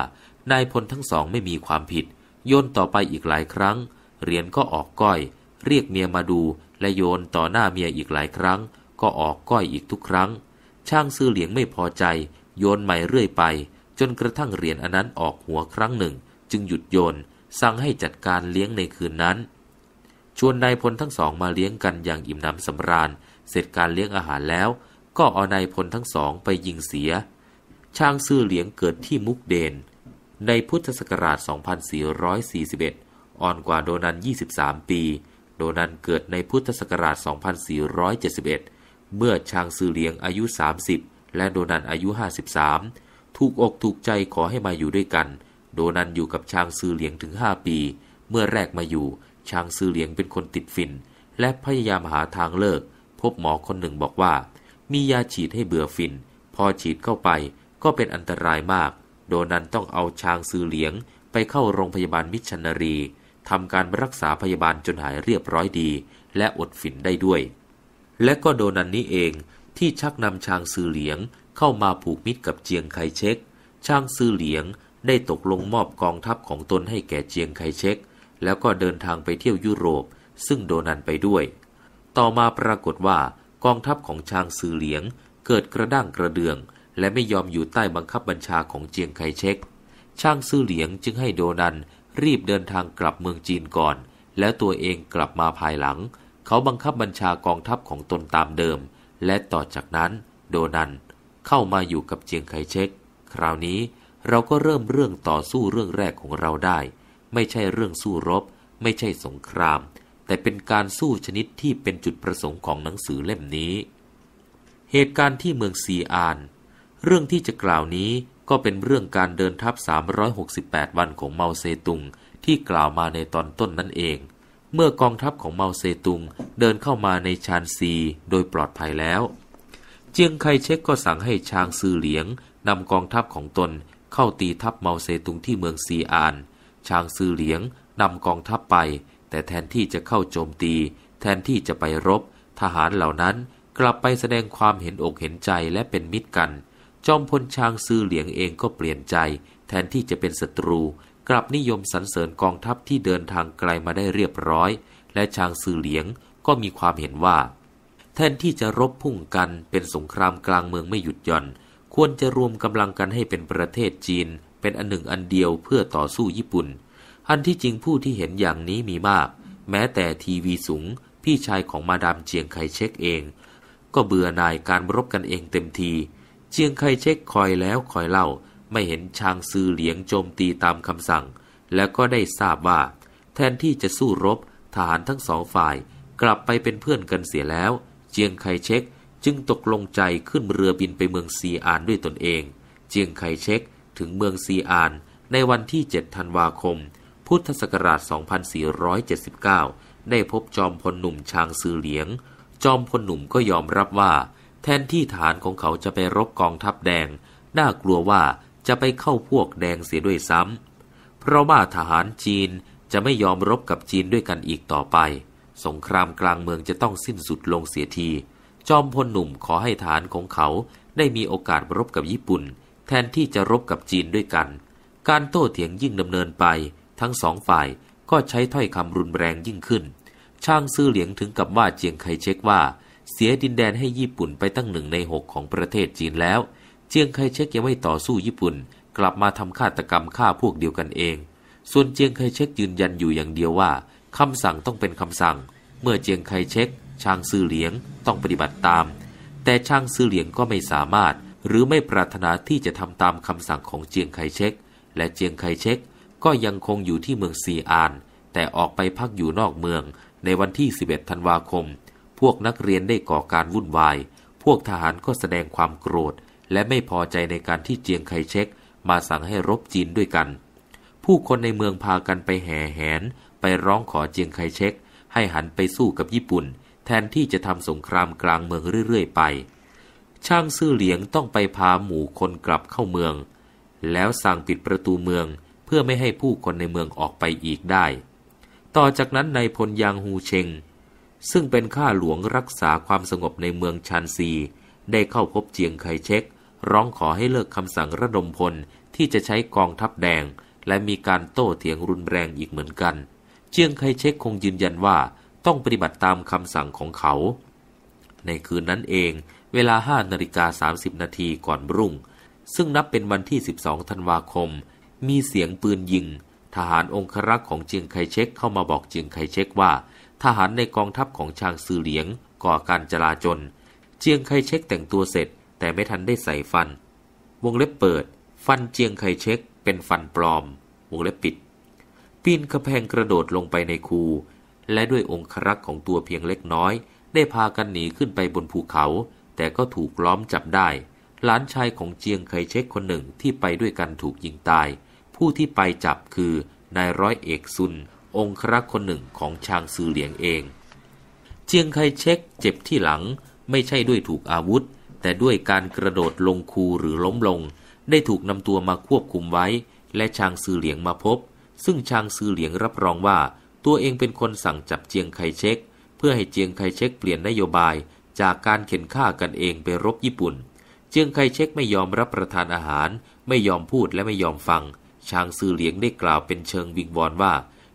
นายพลทั้งสองไม่มีความผิด โยนต่อไปอีกหลายครั้งเหรียญก็ออกก้อย เรียกเมียมาดูและโยนต่อหน้าเมียอีกหลายครั้ง ก็ออกก้อยอีกทุกครั้ง ช่างซื้อเหลียงไม่พอใจ โยนใหม่เรื่อยไป จนกระทั่งเหรียญอันนั้นออกหัวครั้งหนึ่ง จึงหยุดโยนสั่งให้จัดการเลี้ยงในคืนนั้นชวนนายพลทั้งสองมาเลี้ยงกันอย่างอิ่มหนำสำราญ เสร็จการเลี้ยงอาหารแล้ว ก็เอานายพลทั้งสองไปยิงเสีย ช่างซื่อเหลียงเกิดที่มุกเดน ในพุทธศักราช 2441 อ่อนกว่าโดนัน 23 ปี โดนันเกิดในพุทธศักราช 2471 เมื่อช่างซื่อเหลียงอายุ 30 และโดนันอายุ 53 ถูกอกถูกใจขอให้มาอยู่ด้วยกัน โดนันอยู่กับช่างซื่อเหลียงถึง 5 ปี เมื่อแรกมาอยู่ชางซือเหลียงเป็นคนติดฟิน และพยายามหาทางเลิก พบหมอคนหนึ่งบอกว่า มียาฉีดให้เบื่อฟินพอฉีดเข้าไปก็เป็นอันตรายมาก โดนันต้องเอาชางซือเหลียงไปเข้าโรงพยาบาลมิชันนารีทำการรักษาพยาบาลจนหายเรียบร้อยดี และอดฝินได้ด้วย และก็โดนันนี้เองที่ชักนำชางซือเหลียงเข้ามาผูกมิตรกับเจียงไคเชกชางซือเหลียงได้ตกลงมอบกองทัพของตนให้แก่เจียงไคเชกแล้วก็เดินทางไปเที่ยวยุโรป ซึ่งโดนันไปด้วย ต่อมาปรากฏว่ากองทัพของชางซือเหลียงเกิดกระด้างกระเดือง และไม่ยอมอยู่ใต้บังคับบัญชาของเจียงไคเชกช่างซื่อเหลียงจึงให้โดนันรีบเดินทางกลับเมืองจีนก่อน แล้วตัวเองกลับมาภายหลัง เขาบังคับบัญชากองทัพของตนตามเดิม และต่อจากนั้น โดนันเข้ามาอยู่กับเจียงไคเชกคราวนี้เราก็เริ่มเรื่องต่อสู้เรื่องแรกของเราได้ไม่ใช่เรื่องสู้รบ ไม่ใช่สงคราม แต่เป็นการสู้ชนิดที่เป็นจุดประสงค์ของหนังสือเล่มนี้ เหตุการณ์ที่เมืองซีอาน เรื่องที่จะกล่าวนี้ก็เป็นเรื่องการเดินทับ368 วันของเมาเซตุงที่กล่าวมาในตอนต้นนั่นเอง เมื่อกองทัพของเมาเซตุงเดินเข้ามาในชานซีโดยปลอดภัยแล้วเจียงไคเชกก็สั่งให้ชางซือเหลียงนำกองทัพของตนเข้าตีทัพเมาเซตุงที่เมืองซีอานชางซือเหลียงนำกองทัพไปแต่แทนที่จะเข้าโจมตี แทนที่จะไปรบ ทหารเหล่านั้นกลับไปแสดงความเห็นอกเห็นใจและเป็นมิตรกันจอมพลชางซือเหลียงเองก็เปลี่ยนใจ แทนที่จะเป็นศัตรู กลับนิยมสรรเสริญกองทัพที่เดินทางไกลมาได้เรียบร้อย และชางซือเหลียงก็มีความเห็นว่า แทนที่จะรบพุ่งกันเป็นสงครามกลางเมืองไม่หยุดหย่อนควรจะรวมกำลังกันให้เป็นประเทศจีนเป็นอันหนึ่งอันเดียวเพื่อต่อสู้ญี่ปุ่นอันที่จริงผู้ที่เห็นอย่างนี้มีมาก แม้แต่ทีวีสูง พี่ชายของมาดามเจียงไคเชกเอง ก็เบื่อนายการรบกันเองเต็มที เจียงไคเชกคอยแล้วคอยเล่า ไม่เห็นชางซือเหลียงโจมตีตามคำสั่ง แล้วก็ได้ทราบว่า แทนที่จะสู้รบทหารทั้งสองฝ่าย กลับไปเป็นเพื่อนกันเสียแล้ว เจียงไคเชกจึงตกลงใจขึ้นเรือบินไปเมืองซีอานด้วยตนเอง เจียงไคเชกถึงเมืองซีอาน ในวันที่ 7 ธันวาคม พุทธศักราช 2479 ได้พบจอมพลหนุ่ม ชางซือเหลียง จอมพลหนุ่มก็ยอมรับว่า แทนที่ฐานของเขาจะไปรบกองทัพแดง น่ากลัวว่าจะไปเข้าพวกแดงเสียด้วยซ้ำ เพราะว่าทหารจีนจะไม่ยอมรบกับจีนด้วยกันอีกต่อไป สงครามกลางเมืองจะต้องสิ้นสุดลงเสียที จอมพลหนุ่มขอให้ฐานของเขาได้มีโอกาสรบกับญี่ปุ่นแทนที่จะรบกับจีนด้วยกัน การโต้เถียงยิ่งดำเนินไป ทั้งสองฝ่ายก็ใช้ถ้อยคำรุนแรงยิ่งขึ้นช่างซื่อเหลียงถึงกับว่าเจียงไคเชกว่า เสียดินแดนให้ญี่ปุ่นไปตั้งหนึ่งในหกของประเทศจีนแล้ว เจียงไคเชกยังไม่ต่อสู้ญี่ปุ่น กลับมาทำฆาตกรรมฆ่าพวกเดียวกันเอง ส่วนเจียงไคเชกยืนยันอยู่อย่างเดียวว่าคำสั่งต้องเป็นคำสั่ง เมื่อเจียงไคเชกชางซื่อเหลียงต้องปฏิบัติตาม แต่ชางซื่อเหลียงก็ไม่สามารถหรือไม่ปรารถนาที่จะทำตามคำสั่งของเจียงไคเชกและเจียงไคเชกก็ยังคงอยู่ที่เมืองซีอาน แต่ออกไปพักอยู่นอกเมืองในวันที่ 11 ธันวาคม พวกนักเรียนได้ก่อการวุ่นวาย พวกทหารก็แสดงความโกรธ และไม่พอใจในการที่เจียงไคเชกมาสั่งให้รบจีนด้วยกัน ผู้คนในเมืองพากันไปแห่แหน ไปร้องขอเจียงไคเชกให้หันไปสู้กับญี่ปุ่น แทนที่จะทำสงครามกลางเมืองเรื่อยๆไปช่างซื่อเหลียงต้องไปพาหมู่คนกลับเข้าเมือง แล้วสั่งปิดประตูเมือง เพื่อไม่ให้ผู้คนในเมืองออกไปอีกได้ ต่อจากนั้นนายพลยางฮูเชงซึ่งเป็นข้าหลวงรักษาความสงบในเมืองชันซี ได้เข้าพบเจียงไคเชกร้องขอให้เลิกคำสั่งระดมพลที่จะใช้กองทัพแดง และมีการโต้เถียงรุนแรงอีกเหมือนกัน เจียงไคเชกคงยืนยันว่าต้องปฏิบัติตามคำสั่งของเขา ในคืนนั้นเองเวลา5นาฬิกา30 นาทีก่อนรุ่ง ซึ่งนับเป็นวันที่ 12ธันวาคม มีเสียงปืนยิง ทหารองครักษ์ของเจียงไคเชกเข้ามาบอกเจียงไคเชกว่า ทหารในกองทัพของชางซือเหลียงก่อการจลาจล เจียงไคเชกแต่งตัวเสร็จ แต่ไม่ทันได้ใส่ฟัน วงเล็บเปิด ฟันเจียงไคเชกเป็นฟันปลอม วงเล็บปิด ปีนกระแพงกระโดดลงไปในคู และด้วยองครักษ์ของตัวเพียงเล็กน้อย ได้พากันหนีขึ้นไปบนภูเขาแต่ก็ถูกล้อมจับได้ หลานชายของ เจียงไคเชกคนหนึ่งที่ไปด้วยกันถูกยิงตาย ผู้ที่ไปจับคือ นายร้อยเอกซุน องครักษ์คนหนึ่งของชางซือเหลียงเอง เจียงไคเช็กเจ็บที่หลังไม่ใช่ด้วยถูกอาวุธ แต่ด้วยการกระโดดลงคูหรือล้มลง ได้ถูกนำตัวมาควบคุมไว้ และชางซือเหลียงมาพบ ซึ่งชางซือเหลียงรับรองว่า ตัวเองเป็นคนสั่งจับเจียงไคเช็กเพื่อให้เจียงไคเช็กเปลี่ยนนโยบายจากการเข็นฆ่ากันเองไปรบญี่ปุ่น เจียงไคเชกไม่ยอมรับประทานอาหาร ไม่ยอมพูดและไม่ยอมฟัง ชางซือเหลียงได้กล่าวเป็นเชิง วิงวอนว่า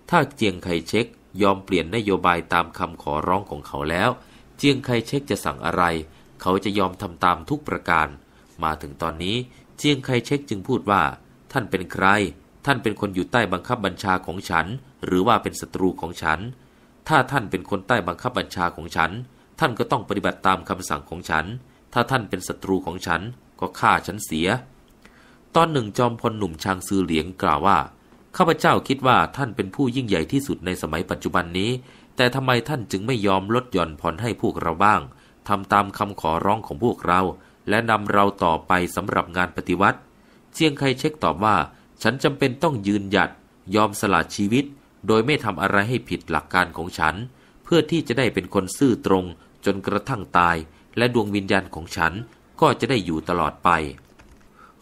ถ้าเจียงไคเชกยอมเปลี่ยนนโยบายตามคำขอร้องของเขาแล้ว เจียงไคเชกจะสั่งอะไร เขาจะยอมทำตามทุกประการ มาถึงตอนนี้ เจียงไคเชกจึงพูดว่า ท่านเป็นใคร ท่านเป็นคนอยู่ใต้บังคับบัญชาของฉัน หรือว่าเป็นศัตรูของฉัน ถ้าท่านเป็นคนใต้บังคับบัญชาของฉันท่านก็ต้องปฏิบัติตามคำสั่งของฉัน ถ้าท่านเป็นศัตรูของฉัน ก็ฆ่าฉันเสีย ตอนหนึ่งจอมพลหนุ่มชางซือเหลียงกล่าวว่าข้าพเจ้าคิดว่าท่านเป็นผู้ยิ่งใหญ่ที่สุดในสมัยปัจจุบันนี้ แต่ทำไมท่านจึงไม่ยอมลดหย่อนผ่อนให้พวกเราบ้าง ทำตามคำขอร้องของพวกเรา และนำเราต่อไปสำหรับงานปฏิวัติเจียงไคเช็คตอบว่า ฉันจำเป็นต้องยืนหยัด ยอมสละชีวิต โดยไม่ทำอะไรให้ผิดหลักการของฉัน เพื่อที่จะได้เป็นคนซื่อตรงจนกระทั่งตาย และดวงวิญญาณของฉันก็จะได้อยู่ตลอดไป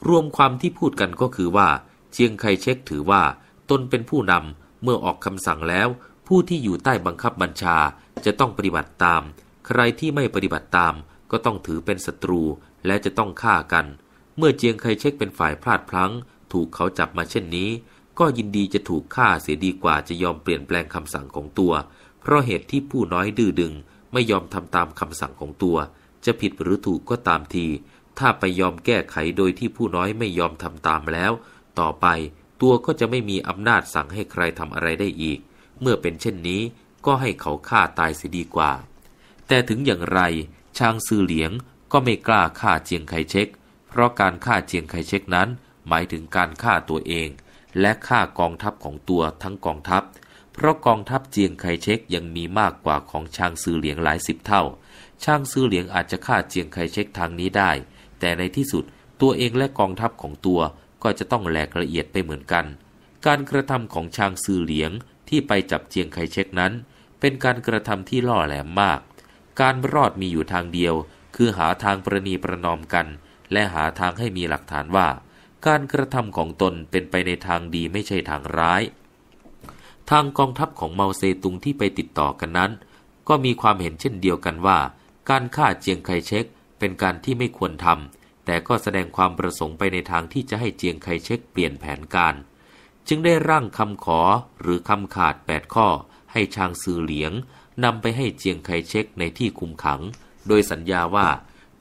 รวมความที่พูดกันก็คือว่าเชียงไคเชกถือว่าตนเป็นผู้นำเมื่อออกคำสั่งแล้ว ผู้ที่อยู่ใต้บังคับบัญชา จะต้องปฏิบัติตาม ใครที่ไม่ปฏิบัติตาม ก็ต้องถือเป็นศัตรูและจะต้องฆ่ากัน เมื่อเจียงไคเชกเป็นฝ่ายพลาดพลั้ง ถูกเขาจับมาเช่นนี้ ก็ยินดีจะถูกฆ่าเสียดีกว่าจะยอมเปลี่ยนแปลงคำสั่งของตัว เพราะเหตุที่ผู้น้อยดื้อดึงไม่ยอมทำตามคำสั่งของตัว จะผิดหรือถูกก็ตามที ถ้าไปยอมแก้ไขโดยที่ผู้น้อยไม่ยอมทำตามแล้ว ต่อไปตัวก็จะไม่มีอำนาจสั่งให้ใครทำอะไรได้อีก เมื่อเป็นเช่นนี้ก็ให้เขาฆ่าตายเสียดีกว่า แต่ถึงอย่างไรช่างซือเหลียงก็ไม่กล้าฆ่าเจียงไคเชกเพราะการฆ่าเจียงไคเชกนั้น หมายถึงการฆ่าตัวเอง และฆ่ากองทัพของตัวทั้งกองทัพเพราะกองทัพเจียงไคเชกยังมีมากกว่าของชางซือเหลียงหลายสิบเท่าชางซือเหลียงอาจจะฆ่าเจียงไคเชกทางนี้ได้ แต่ในที่สุดตัวเองและกองทัพของตัวก็จะต้องแหลกละเอียดไปเหมือนกัน การกระทำของชางซือเหลียงที่ไปจับเจียงไคเชกนั้น เป็นการกระทำที่ล่อแหลมมาก การรอดมีอยู่ทางเดียว คือหาทางประนีประนอมกัน และหาทางให้มีหลักฐานว่า การกระทำของตนเป็นไปในทางดีไม่ใช่ทางร้ายทางกองทัพของเมาเซตุงที่ไปติดต่อกันนั้น ก็มีความเห็นเช่นเดียวกันว่า การฆ่าเจียงไคเชกเป็นการที่ไม่ควรทำ แต่ก็แสดงความประสงค์ไปในทางที่จะให้เจียงไคเชกเปลี่ยนแผนการ จึงได้ร่างคำขอหรือคำขาด 8 ข้อ ให้ชางซือเหลียงนำไปให้เจียงไคเชกในที่คุมขัง โดยสัญญาว่า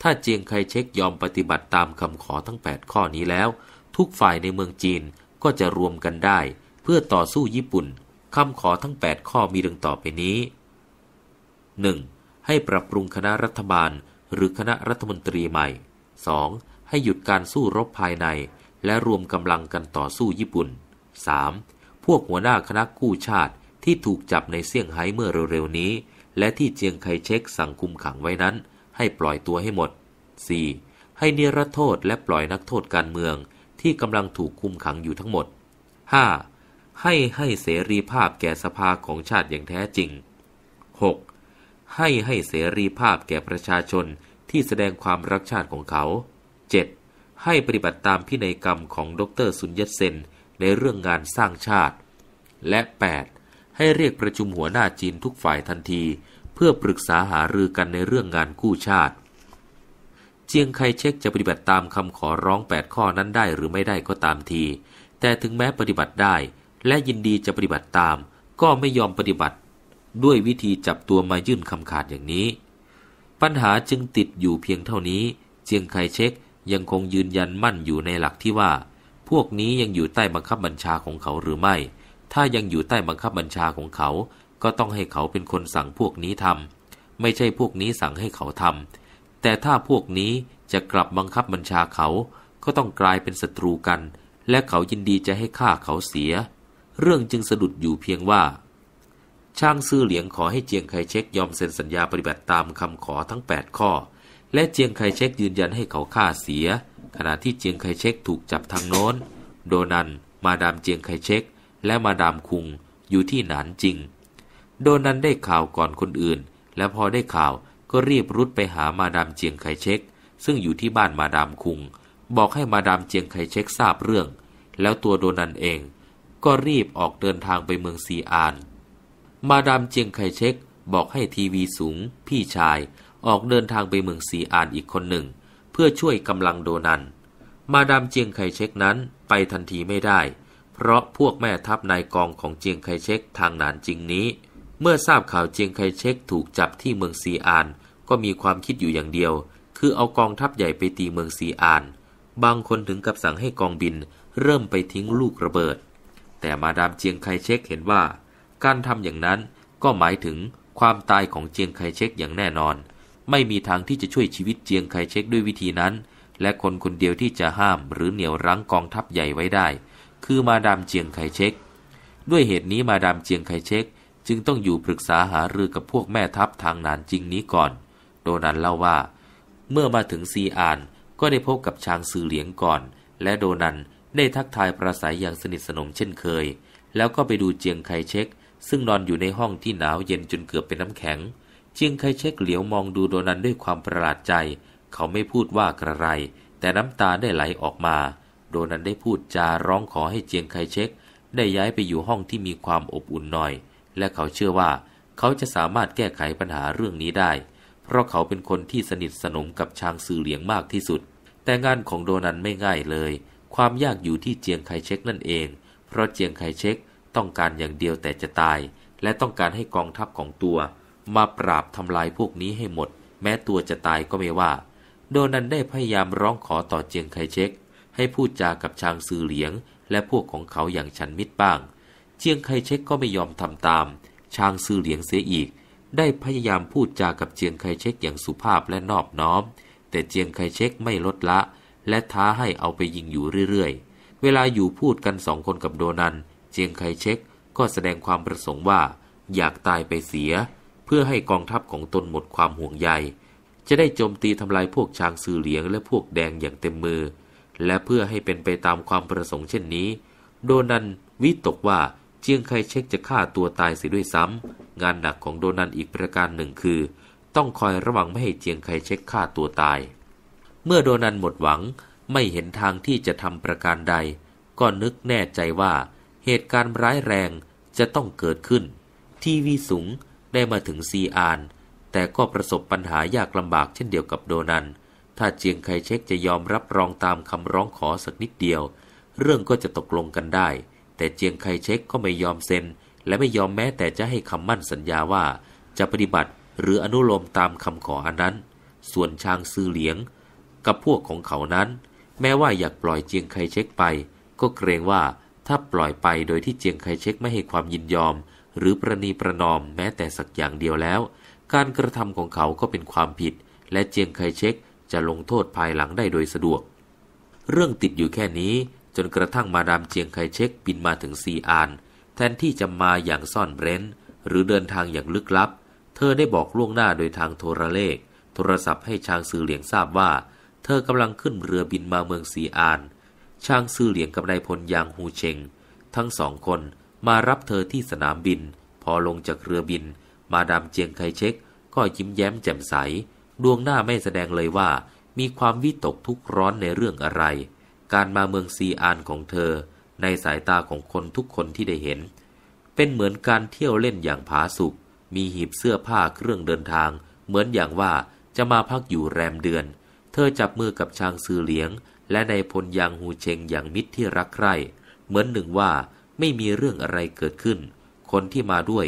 ถ้าเจียงไคเชกยอมปฏิบัติตามคำขอทั้ง 8 ข้อนี้แล้ว ทุกฝ่ายในเมืองจีนก็จะรวมกันได้ เพื่อต่อสู้ญี่ปุ่นคำขอทั้ง 8 ข้อมีดังต่อไปนี้ 1. ให้ปรับปรุงคณะรัฐบาล หรือคณะรัฐมนตรีใหม่ 2. ให้หยุดการสู้รบภายใน และรวมกำลังกันต่อสู้ญี่ปุ่น 3. พวกหัวหน้าคณะกู้ชาติที่ถูกจับในเซี่ยงไฮ้เมื่อเร็วๆ นี้ และที่เจียงไคเชกสั่งคุมขังไว้นั้น ให้ปล่อยตัวให้หมด 4. ให้เนรโทษและปล่อยนักโทษการเมืองที่กำลังถูกคุมขังอยู่ทั้งหมด 5. ให้ให้เสรีภาพแก่สภาของชาติอย่างแท้จริง 6. ให้ให้เสรีภาพแก่ประชาชนที่แสดงความรักชาติของเขา 7. ให้ปฏิบัติตามพินัยกรรมของดรสุญญเซนในเรื่องงานสร้างชาติ และ 8. ให้เรียกประชุมหัวหน้าจีนทุกฝ่ายทันที เพื่อปรึกษาหารือกันในเรื่องงานกู้ชาติ เจียงไคเชกจะปฏิบัติตามคำขอร้อง 8 ข้อนั้นได้หรือไม่ได้ก็ตามที แต่ถึงแม้ปฏิบัติได้และยินดีจะปฏิบัติตาม ก็ไม่ยอมปฏิบัติ ด้วยวิธีจับตัวมายื่นคำขาดอย่างนี้ ปัญหาจึงติดอยู่เพียงเท่านี้เจียงไคเชกยังคงยืนยันมั่นอยู่ในหลักที่ว่า พวกนี้ยังอยู่ใต้บังคับบัญชาของเขาหรือไม่ ถ้ายังอยู่ใต้บังคับบัญชาของเขา ก็ต้องให้เขาเป็นคนสั่งพวกนี้ทำไม่ใช่พวกนี้สั่งให้เขาทำแต่ถ้าพวกนี้จะกลับบังคับบัญชาเขาก็ต้องกลายเป็นศัตรูกัน และเขายินดีจะให้ฆ่าเขาเสียเรื่องจึงสะดุดอยู่เพียงว่า ช่างซื่อเหลียงขอให้เจียงไคเชกยอมเซ็นสัญญาปฏิบัติตามคำขอทั้ง 8 ข้อ และเจียงไคเชกยืนยันให้เขาฆ่าเสีย ขณะที่เจียงไคเชกถูกจับทางโน้น โดนันมาดามเจียงไคเชกและมาดามคุงอยู่ที่หนานจริง โดนันได้ข่าวก่อนคนอื่น และพอได้ข่าวก็รีบรุดไปหามาดามเจียงไคเชกซึ่งอยู่ที่บ้านมาดามคุง บอกให้มาดามเจียงไคเชกทราบเรื่อง แล้วตัวโดนันเองก็รีบออกเดินทางไปเมืองซีอาน มาดามเจียงไคเชกบอกให้ทีวีสูง พี่ชาย ออกเดินทางไปเมืองซีอานอีกคนหนึ่ง เพื่อช่วยกำลังโดนัน มาดามเจียงไคเชกนั้นไปทันทีไม่ได้ เพราะพวกแม่ทัพนายกองของเจียงไคเชกทางหนานจริงนี้ เมื่อทราบข่าวเจียงไคเชกถูกจับที่เมืองซีอาน ก็มีความคิดอยู่อย่างเดียว คือเอากองทัพใหญ่ไปตีเมืองซีอาน บางคนถึงกับสั่งให้กองบิน เริ่มไปทิ้งลูกระเบิดแต่มาดามเจียงไคเชกเห็นว่า การทำอย่างนั้นก็หมายถึงความตายของเจียงไคเชกอย่างแน่นอน ไม่มีทางที่จะช่วยชีวิตเจียงไคเชกด้วยวิธีนั้น และคนคนเดียวที่จะห้ามหรือเหนี่ยวรั้งกองทัพใหญ่ไว้ได้ คือมาดามเจียงไคเชกด้วยเหตุนี้มาดามเจียงไคเชกจึงต้องอยู่ปรึกษาหารือกับพวกแม่ทัพทางนานจริงนี้ก่อน โดนันเล่าว่า เมื่อมาถึงซีอานก็ได้พบกับชางซือเหลียงก่อน และโดนันได้ทักทายประสัยอย่างสนิทสนมเช่นเคย แล้วก็ไปดูเจียงไคเชกซึ่งนอนอยู่ในห้องที่หนาวเย็นจนเกือบเป็นน้ำแข็ง เจียงไคเชกเหลียวมองดูโดนันด้วยความประหลาดใจ เขาไม่พูดว่ากระไร แต่น้ำตาได้ไหลออกมา โดนันได้พูดจาร้องขอให้เจียงไคเชกได้ย้ายไปอยู่ห้องที่มีความอบอุ่นหน่อย และเขาเชื่อว่าเขาจะสามารถแก้ไขปัญหาเรื่องนี้ได้ เพราะเขาเป็นคนที่สนิทสนมกับชางซือเหลียงมากที่สุด แต่งานของโดนันไม่ง่ายเลยความยากอยู่ที่เจียงไคเชกนั่นเอง เพราะเจียงไคเชกต้องการอย่างเดียวแต่จะตาย และต้องการให้กองทัพของตัว มาปราบทำลายพวกนี้ให้หมดแม้ตัวจะตายก็ไม่ว่า โดนันได้พยายามร้องขอต่อเจียงไคเชกให้พูดจากับชางซือเหลียง และพวกของเขาอย่างฉันมิตรบ้าง เจียงไคเชกก็ไม่ยอมทำตาม ชางซือเหลียงเสียอีก ได้พยายามพูดจากับเจียงไคเชกอย่างสุภาพและนอบน้อม แต่เจียงไคเชกไม่ลดละและท้าให้เอาไปยิงอยู่เรื่อยๆ เวลาอยู่พูดกันสองคนกับโดนัน เจียงไคเชกก็แสดงความประสงค์ว่า อยากตายไปเสีย เพื่อให้กองทัพของตนหมดความห่วงใยจะได้โจมตีทำลายพวกชางซือเหลียง และพวกแดงอย่างเต็มมือ และเพื่อให้เป็นไปตามความประสงค์เช่นนี้ โดนันวิตกว่าเจียงไคเชกจะฆ่าตัวตายเสียด้วยซ้ำงานหนักของโดนันอีกประการหนึ่งคือ ต้องคอยระวังไม่ให้เจียงไคเชกฆ่าตัวตายเมื่อโดนันหมดหวังไม่เห็นทางที่จะทำประการใด ก็นึกแน่ใจว่า เหตุการณ์ร้ายแรงจะต้องเกิดขึ้น ทีวีสูงได้มาถึงซีอาน แต่ก็ประสบปัญหายากลำบากเช่นเดียวกับโดนันถ้าเจียงไคเช็กจะยอมรับรองตามคำร้องขอสักนิดเดียว เรื่องก็จะตกลงกันได้ แต่เจียงไคเช็กก็ไม่ยอมเซ็นและไม่ยอมแม้แต่จะให้คำมั่นสัญญาว่า จะปฏิบัติหรืออนุโลมตามคำขออันนั้น ส่วนชางซือเหลียงกับพวกของเขานั้น แม้ว่าอยากปล่อยเจียงไคเชกไป ก็เกรงว่าถ้าปล่อยไปโดยที่เจียงไคเชกไม่ให้ความยินยอม หรือประนีประนอมแม้แต่สักอย่างเดียวแล้ว การกระทำของเขาก็เป็นความผิด และเจียงไคเชกจะลงโทษภายหลังได้โดยสะดวก เรื่องติดอยู่แค่นี้จนกระทั่งมาดามเจียงไคเชกบินมาถึงซีอาน แทนที่จะมาอย่างซ่อนเร้นหรือเดินทางอย่างลึกลับ เธอได้บอกล่วงหน้าโดยทางโทรเลขโทรศัพท์ให้ชางซือเหลียงทราบว่าธอกำลังขึ้นเรือบินมาเมืองสีอาน ช่างซื่อเหลียงกับนายพลยางฮูเชงทั้งสองคนมารับเธอที่สนามบิน พอลงจากเรือบินมาดามเจียงไคเชกก็ยิ้มแย้มแจ่มใส ดวงหน้าไม่แสดงเลยว่ามีความวิตกทุกร้อนในเรื่องอะไร การมาเมืองซีอานของเธอ ในสายตาของคนทุกคนที่ได้เห็น เป็นเหมือนการเที่ยวเล่นอย่างผาสุกมีหีบเสื้อผ้าเครื่องเดินทาง เหมือนอย่างว่าจะมาพักอยู่แรมเดือนเธอจับมือกับชางซือเหลียงและนายพลยางฮูเชงอย่างมิตรที่รักใคร่เหมือนหนึ่งว่าไม่มีเรื่องอะไรเกิดขึ้น คนที่มาด้วย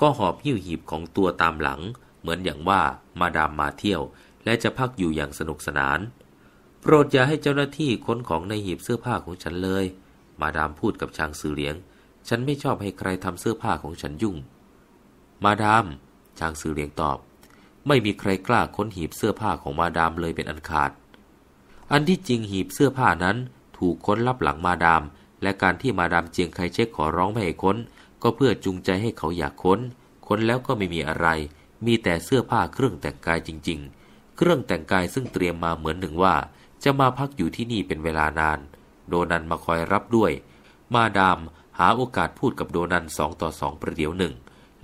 ก็หอบหิ้วหีบของตัวตามหลัง เหมือนอย่างว่ามาดามมาเที่ยวและจะพักอยู่อย่างสนุกสนาน โปรดอย่าให้เจ้าหน้าที่ค้นของในหีบเสื้อผ้าของฉันเลย มาดามพูดกับชางซือเหลียง ฉันไม่ชอบให้ใครทำเสื้อผ้าของฉันยุ่ง มาดาม ชางซือเหลียงตอบไม่มีใครกล้าค้นหีบเสื้อผ้าของมาดามเลยเป็นอันขาด อันที่จริงหีบเสื้อผ้านั้น ถูกค้นลับหลังมาดาม และการที่มาดามเจียงไคเช็คขอร้องไม่ให้ค้น ก็เพื่อจูงใจให้เขาอยากค้น ค้นแล้วก็ไม่มีอะไร มีแต่เสื้อผ้าเครื่องแต่งกายจริงๆ เครื่องแต่งกายซึ่งเตรียมมาเหมือนหนึ่งว่าจะมาพักอยู่ที่นี่เป็นเวลานาน โดนันมาคอยรับด้วย มาดามหาโอกาสพูดกับโดนันสองต่อสองประเดี๋ยวหนึ่ง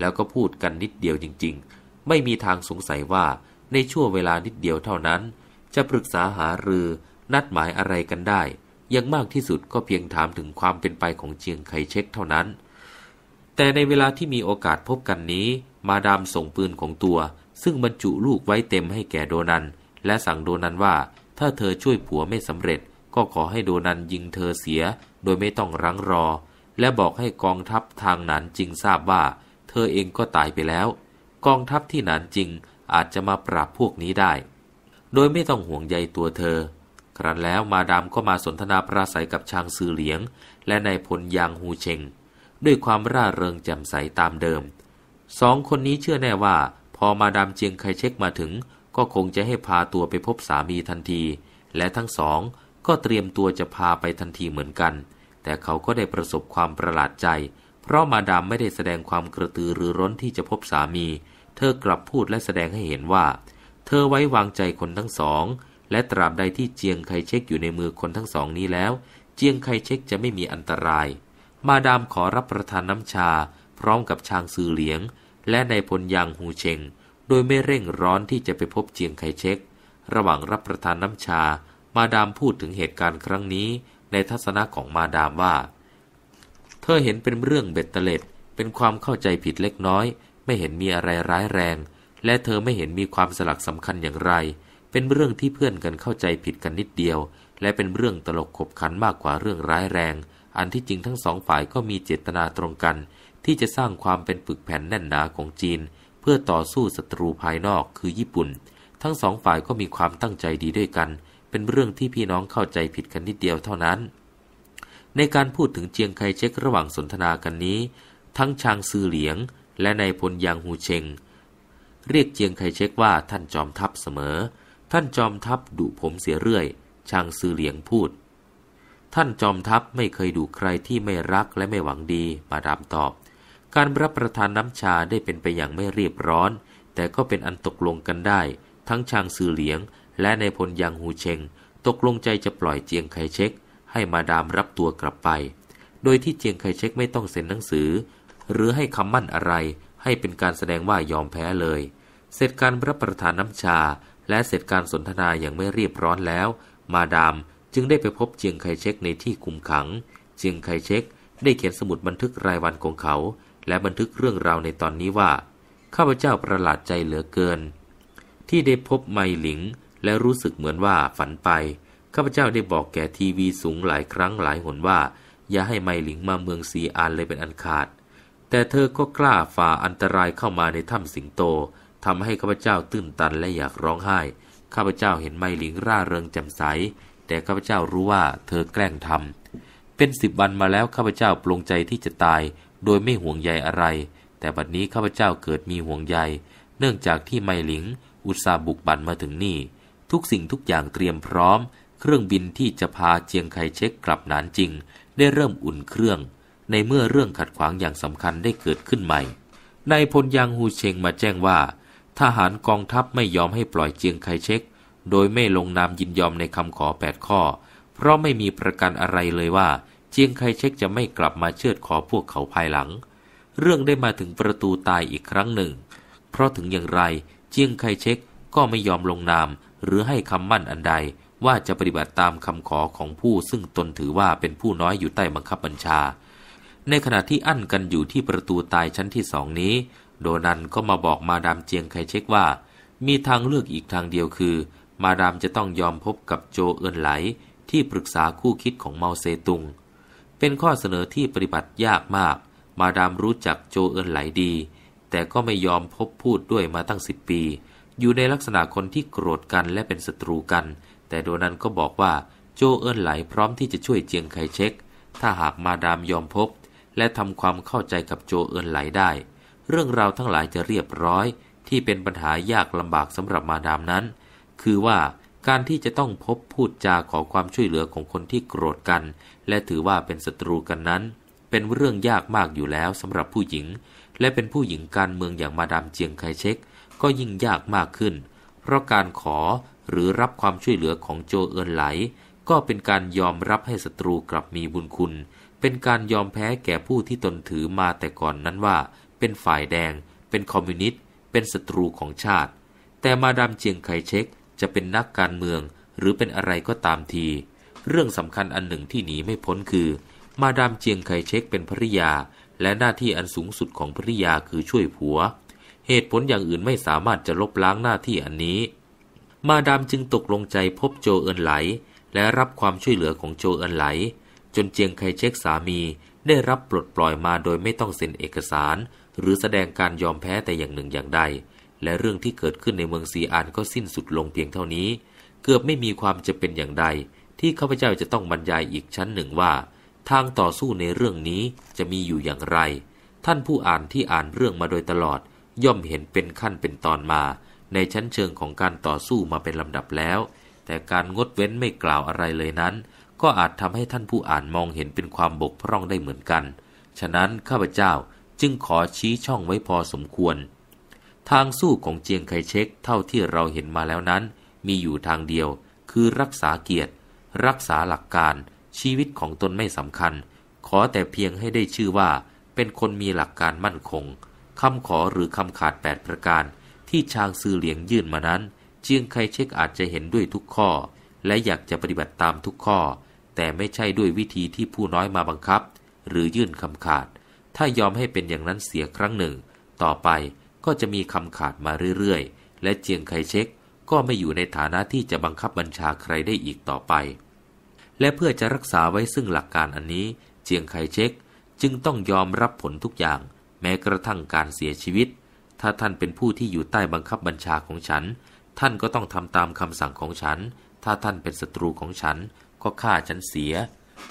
แล้วก็พูดกันนิดเดียวจริง ๆไม่มีทางสงสัยว่าในช่วงเวลานิดเดียวเท่านั้น จะปรึกษาหารือนัดหมายอะไรกันได้ ยังมากที่สุดก็เพียงถามถึงความเป็นไปของเจียงไคเชกเท่านั้น แต่ในเวลาที่มีโอกาสพบกันนี้ มาดามส่งปืนของตัว ซึ่งบรรจุลูกไว้เต็มให้แก่โดนัน และสั่งโดนันว่าถ้าเธอช่วยผัวไม่สำเร็จ ก็ขอให้โดนันยิงเธอเสีย โดยไม่ต้องรังรอ และบอกให้กองทัพทางหนานจริงทราบว่าเธอเองก็ตายไปแล้วกองทัพที่หนานจริงอาจจะมาปราบพวกนี้ได้ โดยไม่ต้องห่วงใยตัวเธอ ครั้นแล้วมาดามก็มาสนทนาปราศัยกับชางซือเหลียง และนายพลยางฮูเชงด้วยความร่าเริงแจ่มใสตามเดิม สองคนนี้เชื่อแน่ว่า พอมาดามเจียงไคเช็คมาถึง ก็คงจะให้พาตัวไปพบสามีทันที และทั้งสอง ก็เตรียมตัวจะพาไปทันทีเหมือนกัน แต่เขาก็ได้ประสบความประหลาดใจ เพราะมาดามไม่ได้แสดงความกระตือรือร้นที่จะพบสามีเธอกลับพูดและแสดงให้เห็นว่า เธอไว้วางใจคนทั้งสอง และตราบใดที่เจียงไคเชกอยู่ในมือคนทั้งสองนี้แล้ว เจียงไคเชกจะไม่มีอันตราย มาดามขอรับประทานน้ำชาพร้อมกับชางซือเหลียงและนายพลยางฮูเชงโดยไม่เร่งร้อนที่จะไปพบเจียงไคเชกระหว่างรับประทานน้ำชา มาดามพูดถึงเหตุการณ์ครั้งนี้ในทัศนะของมาดามว่า เธอเห็นเป็นเรื่องเบ็ดเตล็ดเป็นความเข้าใจผิดเล็กน้อยไม่เห็นมีอะไรร้ายแรง และเธอไม่เห็นมีความสลักสำคัญอย่างไร เป็นเรื่องที่เพื่อนกันเข้าใจผิดกันนิดเดียว และเป็นเรื่องตลกขบขันมากกว่าเรื่องร้ายแรง อันที่จริงทั้งสองฝ่ายก็มีเจตนาตรงกัน ที่จะสร้างความเป็นปึกแผ่นแน่นหนาของจีน เพื่อต่อสู้ศัตรูภายนอกคือญี่ปุ่น ทั้งสองฝ่ายก็มีความตั้งใจดีด้วยกัน เป็นเรื่องที่พี่น้องเข้าใจผิดกันนิดเดียวเท่านั้น ในการพูดถึงเจียงไคเช็กระหว่างสนทนากันนี้ ทั้งชางซือเหลียงและในพลยังหูเชงเรียกเจียงไคเชกว่า ท่านจอมทัพ เสมอ ท่านจอมทัพดุผมเสียเรื่อยช่างซือเหลียงพูด ท่านจอมทัพไม่เคยดุใครที่ไม่รักและไม่หวังดีมาดามตอบ การรับประทานน้ำชาได้เป็นไปอย่างไม่เรียบร้อน แต่ก็เป็นอันตกลงกันได้ ทั้งชางซือเหลียง และในพลยังหูเชงตกลงใจจะปล่อยเจียงไคเชกให้มาดามรับตัวกลับไป โดยที่เจียงไคเชกไม่ต้องเซ็นหนังสือหรือให้คำมั่นอะไรให้เป็นการแสดงว่ายอมแพ้เลย เสร็จการรับประทานน้ำชา และเสร็จการสนทนาอย่างไม่เรียบร้อนแล้ว มาดามจึงได้ไปพบเจียงไคเชกในที่คุมขัง เจียงไคเชกได้เขียนสมุดบันทึกรายวันของเขา และบันทึกเรื่องราวในตอนนี้ว่า ข้าพเจ้าประหลาดใจเหลือเกิน ที่ได้พบไมหลิง และรู้สึกเหมือนว่าฝันไปข้าพเจ้าได้บอกแก่ทีวีสูงหลายครั้งหลายหนว่า อย่าให้ไมหลิงมาเมืองซีอานเลยเป็นอันขาดแต่เธอก็กล้าฝ่าอันตรายเข้ามาในถ้ำสิงโตทำให้ข้าพเจ้าตื้นตันและอยากร้องไห้ข้าพเจ้าเห็นไมลิงร่าเริงแจ่มใส แต่ข้าพเจ้ารู้ว่า เธอแกล้งทำเป็นสิบวันมาแล้วข้าพเจ้าปรงใจที่จะตาย โดยไม่ห่วงใยอะไร แต่บัดนี้ข้าพเจ้าเกิดมีห่วงใย เนื่องจากที่ไมลิง อุตสาบุกบั่นมาถึงนี่ ทุกสิ่งทุกอย่างเตรียมพร้อม เครื่องบินที่จะพาเจียงไคเช็กกลับนานจริง ได้เริ่มอุ่นเครื่องในเมื่อเรื่องขัดขวางอย่างสำคัญได้เกิดขึ้นใหม่ นายพลยางฮูเชงมาแจ้งว่า ทหารกองทัพไม่ยอมให้ปล่อยเจียงไคเชก โดยไม่ลงนามยินยอมในคำขอ8ข้อ เพราะไม่มีประกันอะไรเลยว่าเจียงไคเชกจะไม่กลับมาเชิดขอพวกเขาภายหลัง เรื่องได้มาถึงประตูตายอีกครั้งหนึ่ง เพราะถึงอย่างไร เจียงไคเชกก็ไม่ยอมลงนาม หรือให้คำมั่นอันใดว่าจะปฏิบัติตามคำขอของผู้ซึ่งตนถือว่าเป็นผู้น้อยอยู่ใต้บังคับบัญชาในขณะที่อั้น กันอยู่ที่ประตูตายชั้นที่สองนี้ โดนันก็มาบอกมาดามเจียงไคเช็กว่า มีทางเลือกอีกทางเดียวคือ มาดามจะต้องยอมพบกับโจเอินไหลที่ปรึกษาคู่คิดของเมาเซตุง เป็นข้อเสนอที่ปฏิบัติยากมาก มาดามรู้จักโจเอินไหลดี แต่ก็ไม่ยอมพบพูดด้วยมาตั้งสิบปี อยู่ในลักษณะคนที่โกรธกันและเป็นศัตรูกัน แต่โดนันก็บอกว่า โจเอินไหลพร้อมที่จะช่วยเจียงไคเช็กถ้าหากมาดามยอมพบและทำความเข้าใจกับโจเอินไหลได้ เรื่องราวทั้งหลายจะเรียบร้อย ที่เป็นปัญหายากลำบากสำหรับมาดามนั้น คือว่าการที่จะต้องพบพูดจาขอความช่วยเหลือของคนที่โกรธกัน และถือว่าเป็นศัตรูกันนั้น เป็นเรื่องยากมากอยู่แล้วสำหรับผู้หญิง และเป็นผู้หญิงการเมืองอย่างมาดามเจียงไคเชกก็ยิ่งยากมากขึ้น เพราะการขอหรือรับความช่วยเหลือของโจเอินไหลก็เป็นการยอมรับให้ศัตรูกลับมีบุญคุณ เป็นการยอมแพ้แก่ผู้ที่ตนถือมาแต่ก่อนนั้นว่า เป็นฝ่ายแดง เป็นคอมมิวนิสต์ เป็นศัตรูของชาติ แต่มาดามเจียงไคเชกจะเป็นนักการเมืองหรือเป็นอะไรก็ตามที เรื่องสำคัญอันหนึ่งที่หนีไม่พ้นคือ มาดามเจียงไคเชกเป็นภริยา และหน้าที่อันสูงสุดของภริยาคือช่วยผัว เหตุผลอย่างอื่นไม่สามารถจะลบล้างหน้าที่อันนี้ มาดามจึงตกลงใจพบโจเอินไหลและรับความช่วยเหลือของโจเอินไหล จนเจียงไคเชกสามี ได้รับปลดปล่อยมาโดยไม่ต้องเซ็นเอกสาร หรือแสดงการยอมแพ้แต่อย่างหนึ่งอย่างใด และเรื่องที่เกิดขึ้นในเมืองซีอานก็สิ้นสุดลงเพียงเท่านี้ เกือบไม่มีความจะเป็นอย่างใดที่ข้าพเจ้าจะต้องบรรยายอีกชั้นหนึ่งว่า ทางต่อสู้ในเรื่องนี้จะมีอยู่อย่างไร ท่านผู้อ่านที่อ่านเรื่องมาโดยตลอด ย่อมเห็นเป็นขั้นเป็นตอนมา ในชั้นเชิงของการต่อสู้มาเป็นลำดับแล้วแต่การงดเว้นไม่กล่าวอะไรเลยนั้น ก็อาจทำให้ท่านผู้อ่านมองเห็นเป็นความบกพร่องได้เหมือนกัน ฉะนั้นข้าพเจ้าจึงขอชี้ช่องไว้พอสมควร ทางสู้ของเจียงไคเชกเท่าที่เราเห็นมาแล้วนั้น มีอยู่ทางเดียว คือรักษาเกียรติ รักษาหลักการ ชีวิตของตนไม่สำคัญ ขอแต่เพียงให้ได้ชื่อว่าเป็นคนมีหลักการมั่นคงคำขอหรือคำขาดดประการที่ชางซือเหลียงยื่นมานั้นเจียงไคเชกอาจจะเห็นด้วยทุกข้อ และอยากจะปฏิบัติตามทุกข้อ แต่ไม่ใช่ด้วยวิธีที่ผู้น้อยมาบังคับ หรือยื่นคำขาด ถ้ายอมให้เป็นอย่างนั้นเสียครั้งหนึ่ง ต่อไปก็จะมีคำขาดมาเรื่อยๆ และเจียงไคเชกก็ไม่อยู่ในฐานะที่จะบังคับบัญชาใครได้อีกต่อไป และเพื่อจะรักษาไว้ซึ่งหลักการอันนี้ เจียงไคเชกจึงต้องยอมรับผลทุกอย่าง แม้กระทั่งการเสียชีวิต ถ้าท่านเป็นผู้ที่อยู่ใต้บังคับบัญชาของฉันท่านก็ต้องทำตามคำสั่งของฉัน ถ้าท่านเป็นศัตรูของฉัน ก็ฆ่าฉันเสีย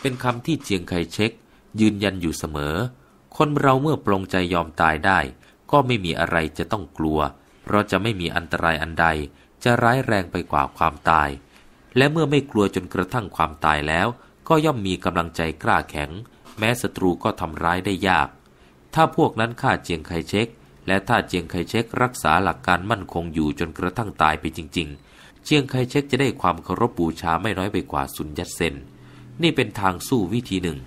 เป็นคำที่เจียงไคเชกยืนยันอยู่เสมอ คนเราเมื่อปรงใจยอมตายได้ ก็ไม่มีอะไรจะต้องกลัว เพราะจะไม่มีอันตรายอันใด จะร้ายแรงไปกว่าความตาย และเมื่อไม่กลัวจนกระทั่งความตายแล้ว ก็ย่อมมีกำลังใจกล้าแข็ง แม้ศัตรูก็ทำร้ายได้ยาก ถ้าพวกนั้นฆ่าเจียงไคเชกและถ้าเจียงไคเชกรักษาหลักการมั่นคงอยู่จนกระทั่งตายไปจริงๆ เจียงไคเชกจะได้ความเคารพบูชาไม่น้อยไปกว่าสุนยัตเซนนี่เป็นทางสู้วิธีหนึ่ง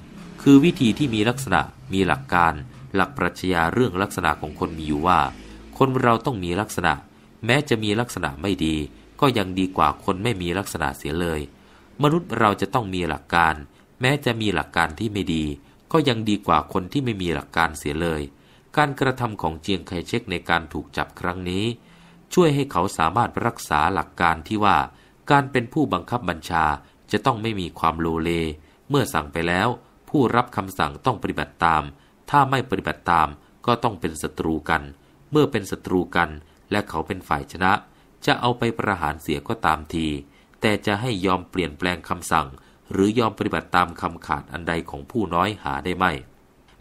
คือวิธีที่มีลักษณะ มีหลักการ หลักปรัชญาเรื่องลักษณะของคนมีอยู่ว่า คนเราต้องมีลักษณะ แม้จะมีลักษณะไม่ดี ก็ยังดีกว่าคนไม่มีลักษณะเสียเลย มนุษย์เราจะต้องมีหลักการ แม้จะมีหลักการที่ไม่ดี ก็ยังดีกว่าคนที่ไม่มีหลักการเสียเลยการกระทำของเจียงไคเชกในการถูกจับครั้งนี้ ช่วยให้เขาสามารถรักษาหลักการที่ว่า การเป็นผู้บังคับบัญชาจะต้องไม่มีความโลเล เมื่อสั่งไปแล้ว ผู้รับคำสั่งต้องปฏิบัติตาม ถ้าไม่ปฏิบัติตามก็ต้องเป็นศัตรูกัน เมื่อเป็นศัตรูกันและเขาเป็นฝ่ายชนะ จะเอาไปประหารเสียก็ตามที แต่จะให้ยอมเปลี่ยนแปลงคำสั่ง หรือยอมปฏิบัติตามคำขาดอันใดของผู้น้อยหาได้ไหม่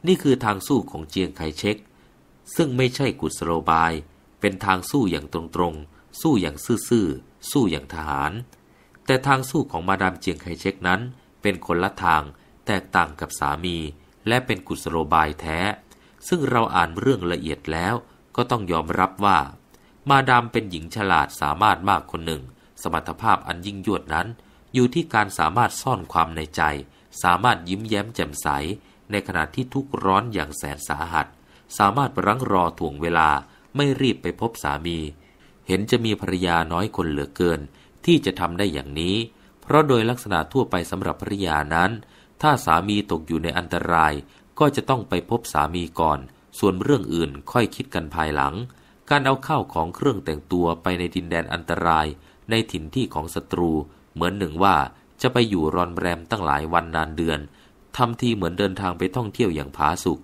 นี่คือทางสู้ของเจียงไคเชกซึ่งไม่ใช่กุศโลบาย เป็นทางสู้อย่างตรงๆสู้อย่างซื่อๆสู้อย่างทหาร แต่ทางสู้ของมาดามเจียงไคเชกนั้น เป็นคนละทางแตกต่างกับสามี และเป็นกุศโลบายแท้ ซึ่งเราอ่านเรื่องละเอียดแล้วก็ต้องยอมรับว่า มาดามเป็นหญิงฉลาดสามารถมากคนหนึ่ง สมรรถภาพอันยิ่งยวดนั้น อยู่ที่การสามารถซ่อนความในใจ สามารถยิ้มแย้มแจ่มใสในขณะที่ทุกร้อนอย่างแสนสาหัส สามารถรั้งรอถ่วงเวลาไม่รีบไปพบสามี เห็นจะมีภรรยาน้อยคนเหลือเกิน ที่จะทำได้อย่างนี้ เพราะโดยลักษณะทั่วไปสำหรับภรรยานั้น ถ้าสามีตกอยู่ในอันตราย ก็จะต้องไปพบสามีก่อน ส่วนเรื่องอื่นค่อยคิดกันภายหลัง การเอาเข้าวของเครื่องแต่งตัวไปในดินแดนอันตรายในถิ่นที่ของศัตรู เหมือนหนึ่งว่าจะไปอยู่รอนแรมตั้งหลายวันนานเดือนทำทีเหมือนเดินทางไปท่องเที่ยวอย่างผาสุก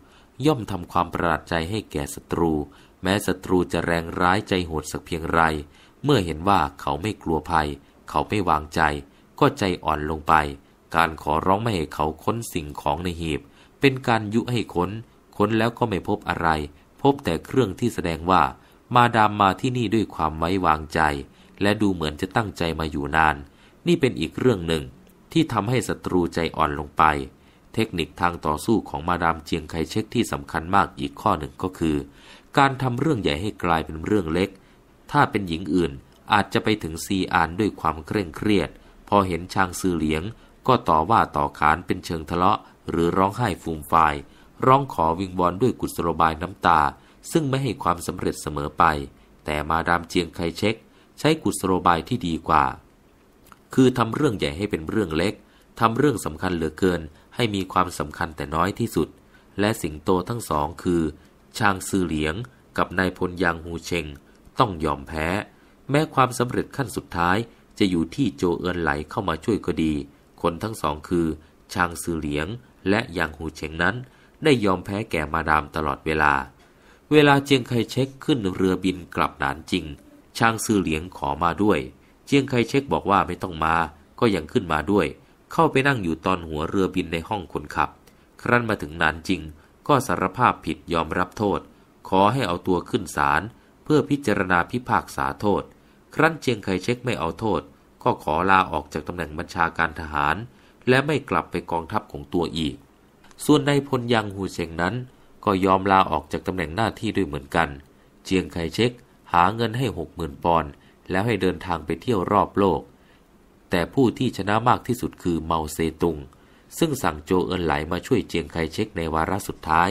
ย่อมทำความประหลาดใจให้แก่ศัตรู แม้ศัตรูจะแรงร้ายใจโหดสักเพียงไร เมื่อเห็นว่าเขาไม่กลัวภัย เขาไม่วางใจ ก็ใจอ่อนลงไป การขอร้องไม่ให้เขาค้นสิ่งของในหีบ เป็นการยุให้ค้น ค้นแล้วก็ไม่พบอะไร พบแต่เครื่องที่แสดงว่า มาดามมาที่นี่ด้วยความไว้วางใจ และดูเหมือนจะตั้งใจมาอยู่นาน นี่เป็นอีกเรื่องหนึ่ง ที่ทำให้ศัตรูใจอ่อนลงไปเทคนิคทางต่อสู้ของมาดามเจียงไคเชกที่สำคัญมากอีกข้อหนึ่งก็คือ การทำเรื่องใหญ่ให้กลายเป็นเรื่องเล็ก ถ้าเป็นหญิงอื่นอาจจะไปถึงซีอานด้วยความเคร่งเครียด พอเห็นชางซือเหลียง ก็ต่อว่าต่อขานเป็นเชิงทะเลาะหรือร้องไห้ฟูมฟาย ร้องขอวิงบอลด้วยกุศโลบายน้ำตา ซึ่งไม่ให้ความสำเร็จเสมอไป แต่มาดามเจียงไคเชกใช้กุศโลบายที่ดีกว่า คือทำเรื่องใหญ่ให้เป็นเรื่องเล็กทำเรื่องสำคัญเหลือเกินให้มีความสำคัญแต่น้อยที่สุด และสิงโตทั้งสองคือ ชางซือเหลียงกับนายพลยางฮูเชงต้องยอมแพ้ แม้ความสำเร็จขั้นสุดท้าย จะอยู่ที่โจเอินไหลเข้ามาช่วยก็ดี คนทั้งสองคือ ชางซือเหลียงและยางฮูเชงนั้นได้ยอมแพ้แก่มาดามตลอดเวลา เวลาเจียงไคเช็กขึ้นเรือบินกลับหนานจริงชางซือเหลียงขอมาด้วย เจียงไคเช็กบอกว่าไม่ต้องมาก็ยังขึ้นมาด้วยเข้าไปนั่งอยู่ตอนหัวเรือบินในห้องคนขับ ครั้นมาถึงนานจริงก็สารภาพผิดยอมรับโทษ ขอให้เอาตัวขึ้นศาลเพื่อพิจารณาพิพากษาโทษ ครั้นเจียงไคเช็กไม่เอาโทษ ก็ขอลาออกจากตำแหน่งบัญชาการทหาร และไม่กลับไปกองทัพของตัวอีก ส่วนนายพลยังหูเสียงนั้น ก็ยอมลาออกจากตำแหน่งหน้าที่ด้วยเหมือนกัน เจียงไคเช็กหาเงินให้หกหมื่นปอนด์แล้วให้เดินทางไปเที่ยวรอบโลกแต่ผู้ที่ชนะมากที่สุดคือเมาเซตุงซึ่งสั่งโจเอินไหลมาช่วยเจียงไคเชกในวาระสุดท้าย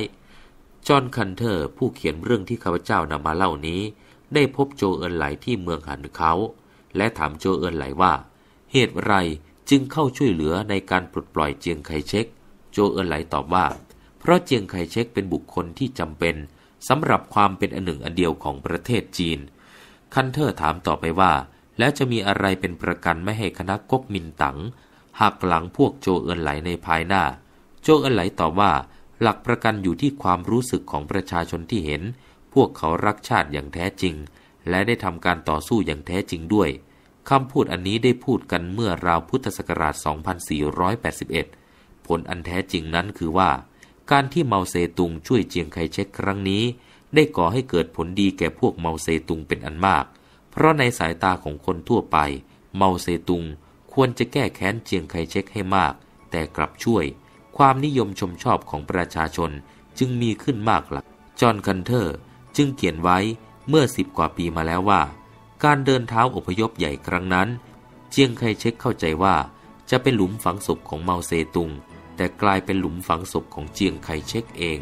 จอห์นคันเทอร์ ผู้เขียนเรื่องที่ข้าพเจ้านำมาเล่านี้ ได้พบโจเอินไหลที่เมืองหันเขา และถามโจเอินไหลว่า เหตุไรจึงเข้าช่วยเหลือในการปลดปล่อยเจียงไคเชกโจเอินไหลตอบว่า เพราะเจียงไคเชกเป็นบุคคลที่จำเป็นสำหรับความเป็นอันหนึ่งอันเดียวของประเทศจีน คันเทอร์ถามต่อไปว่าและจะมีอะไรเป็นประกันไม่ให้คณะก๊กมินตังหักหลังพวกโจเอินไหลในภายหน้า โจเอินไหลตอบว่า หลักประกันอยู่ที่ความรู้สึกของประชาชนที่เห็น พวกเขารักชาติอย่างแท้จริง และได้ทำการต่อสู้อย่างแท้จริงด้วย คำพูดอันนี้ได้พูดกันเมื่อราวพุทธศักราช 2481 ผลอันแท้จริงนั้นคือว่า การที่เมาเซตุงช่วยเจียงไคเชกครั้งนี้ ได้ก่อให้เกิดผลดีแก่พวกเมาเซตุงเป็นอันมากเพราะในสายตาของคนทั่วไป เมาเซตุงควรจะแก้แค้นเจียงไคเชกให้มาก แต่กลับช่วยความนิยมชมชอบของประชาชนจึงมีขึ้นมากหลักจอห์นคันเทอร์จึงเขียนไว้เมื่อสิบกว่าปีมาแล้วว่า การเดินเท้าอพยพใหญ่ครั้งนั้น เจียงไคเชกเข้าใจว่า จะเป็นหลุมฝังศพของเมาเซตุง แต่กลายเป็นหลุมฝังศพของเจียงไคเชกเอง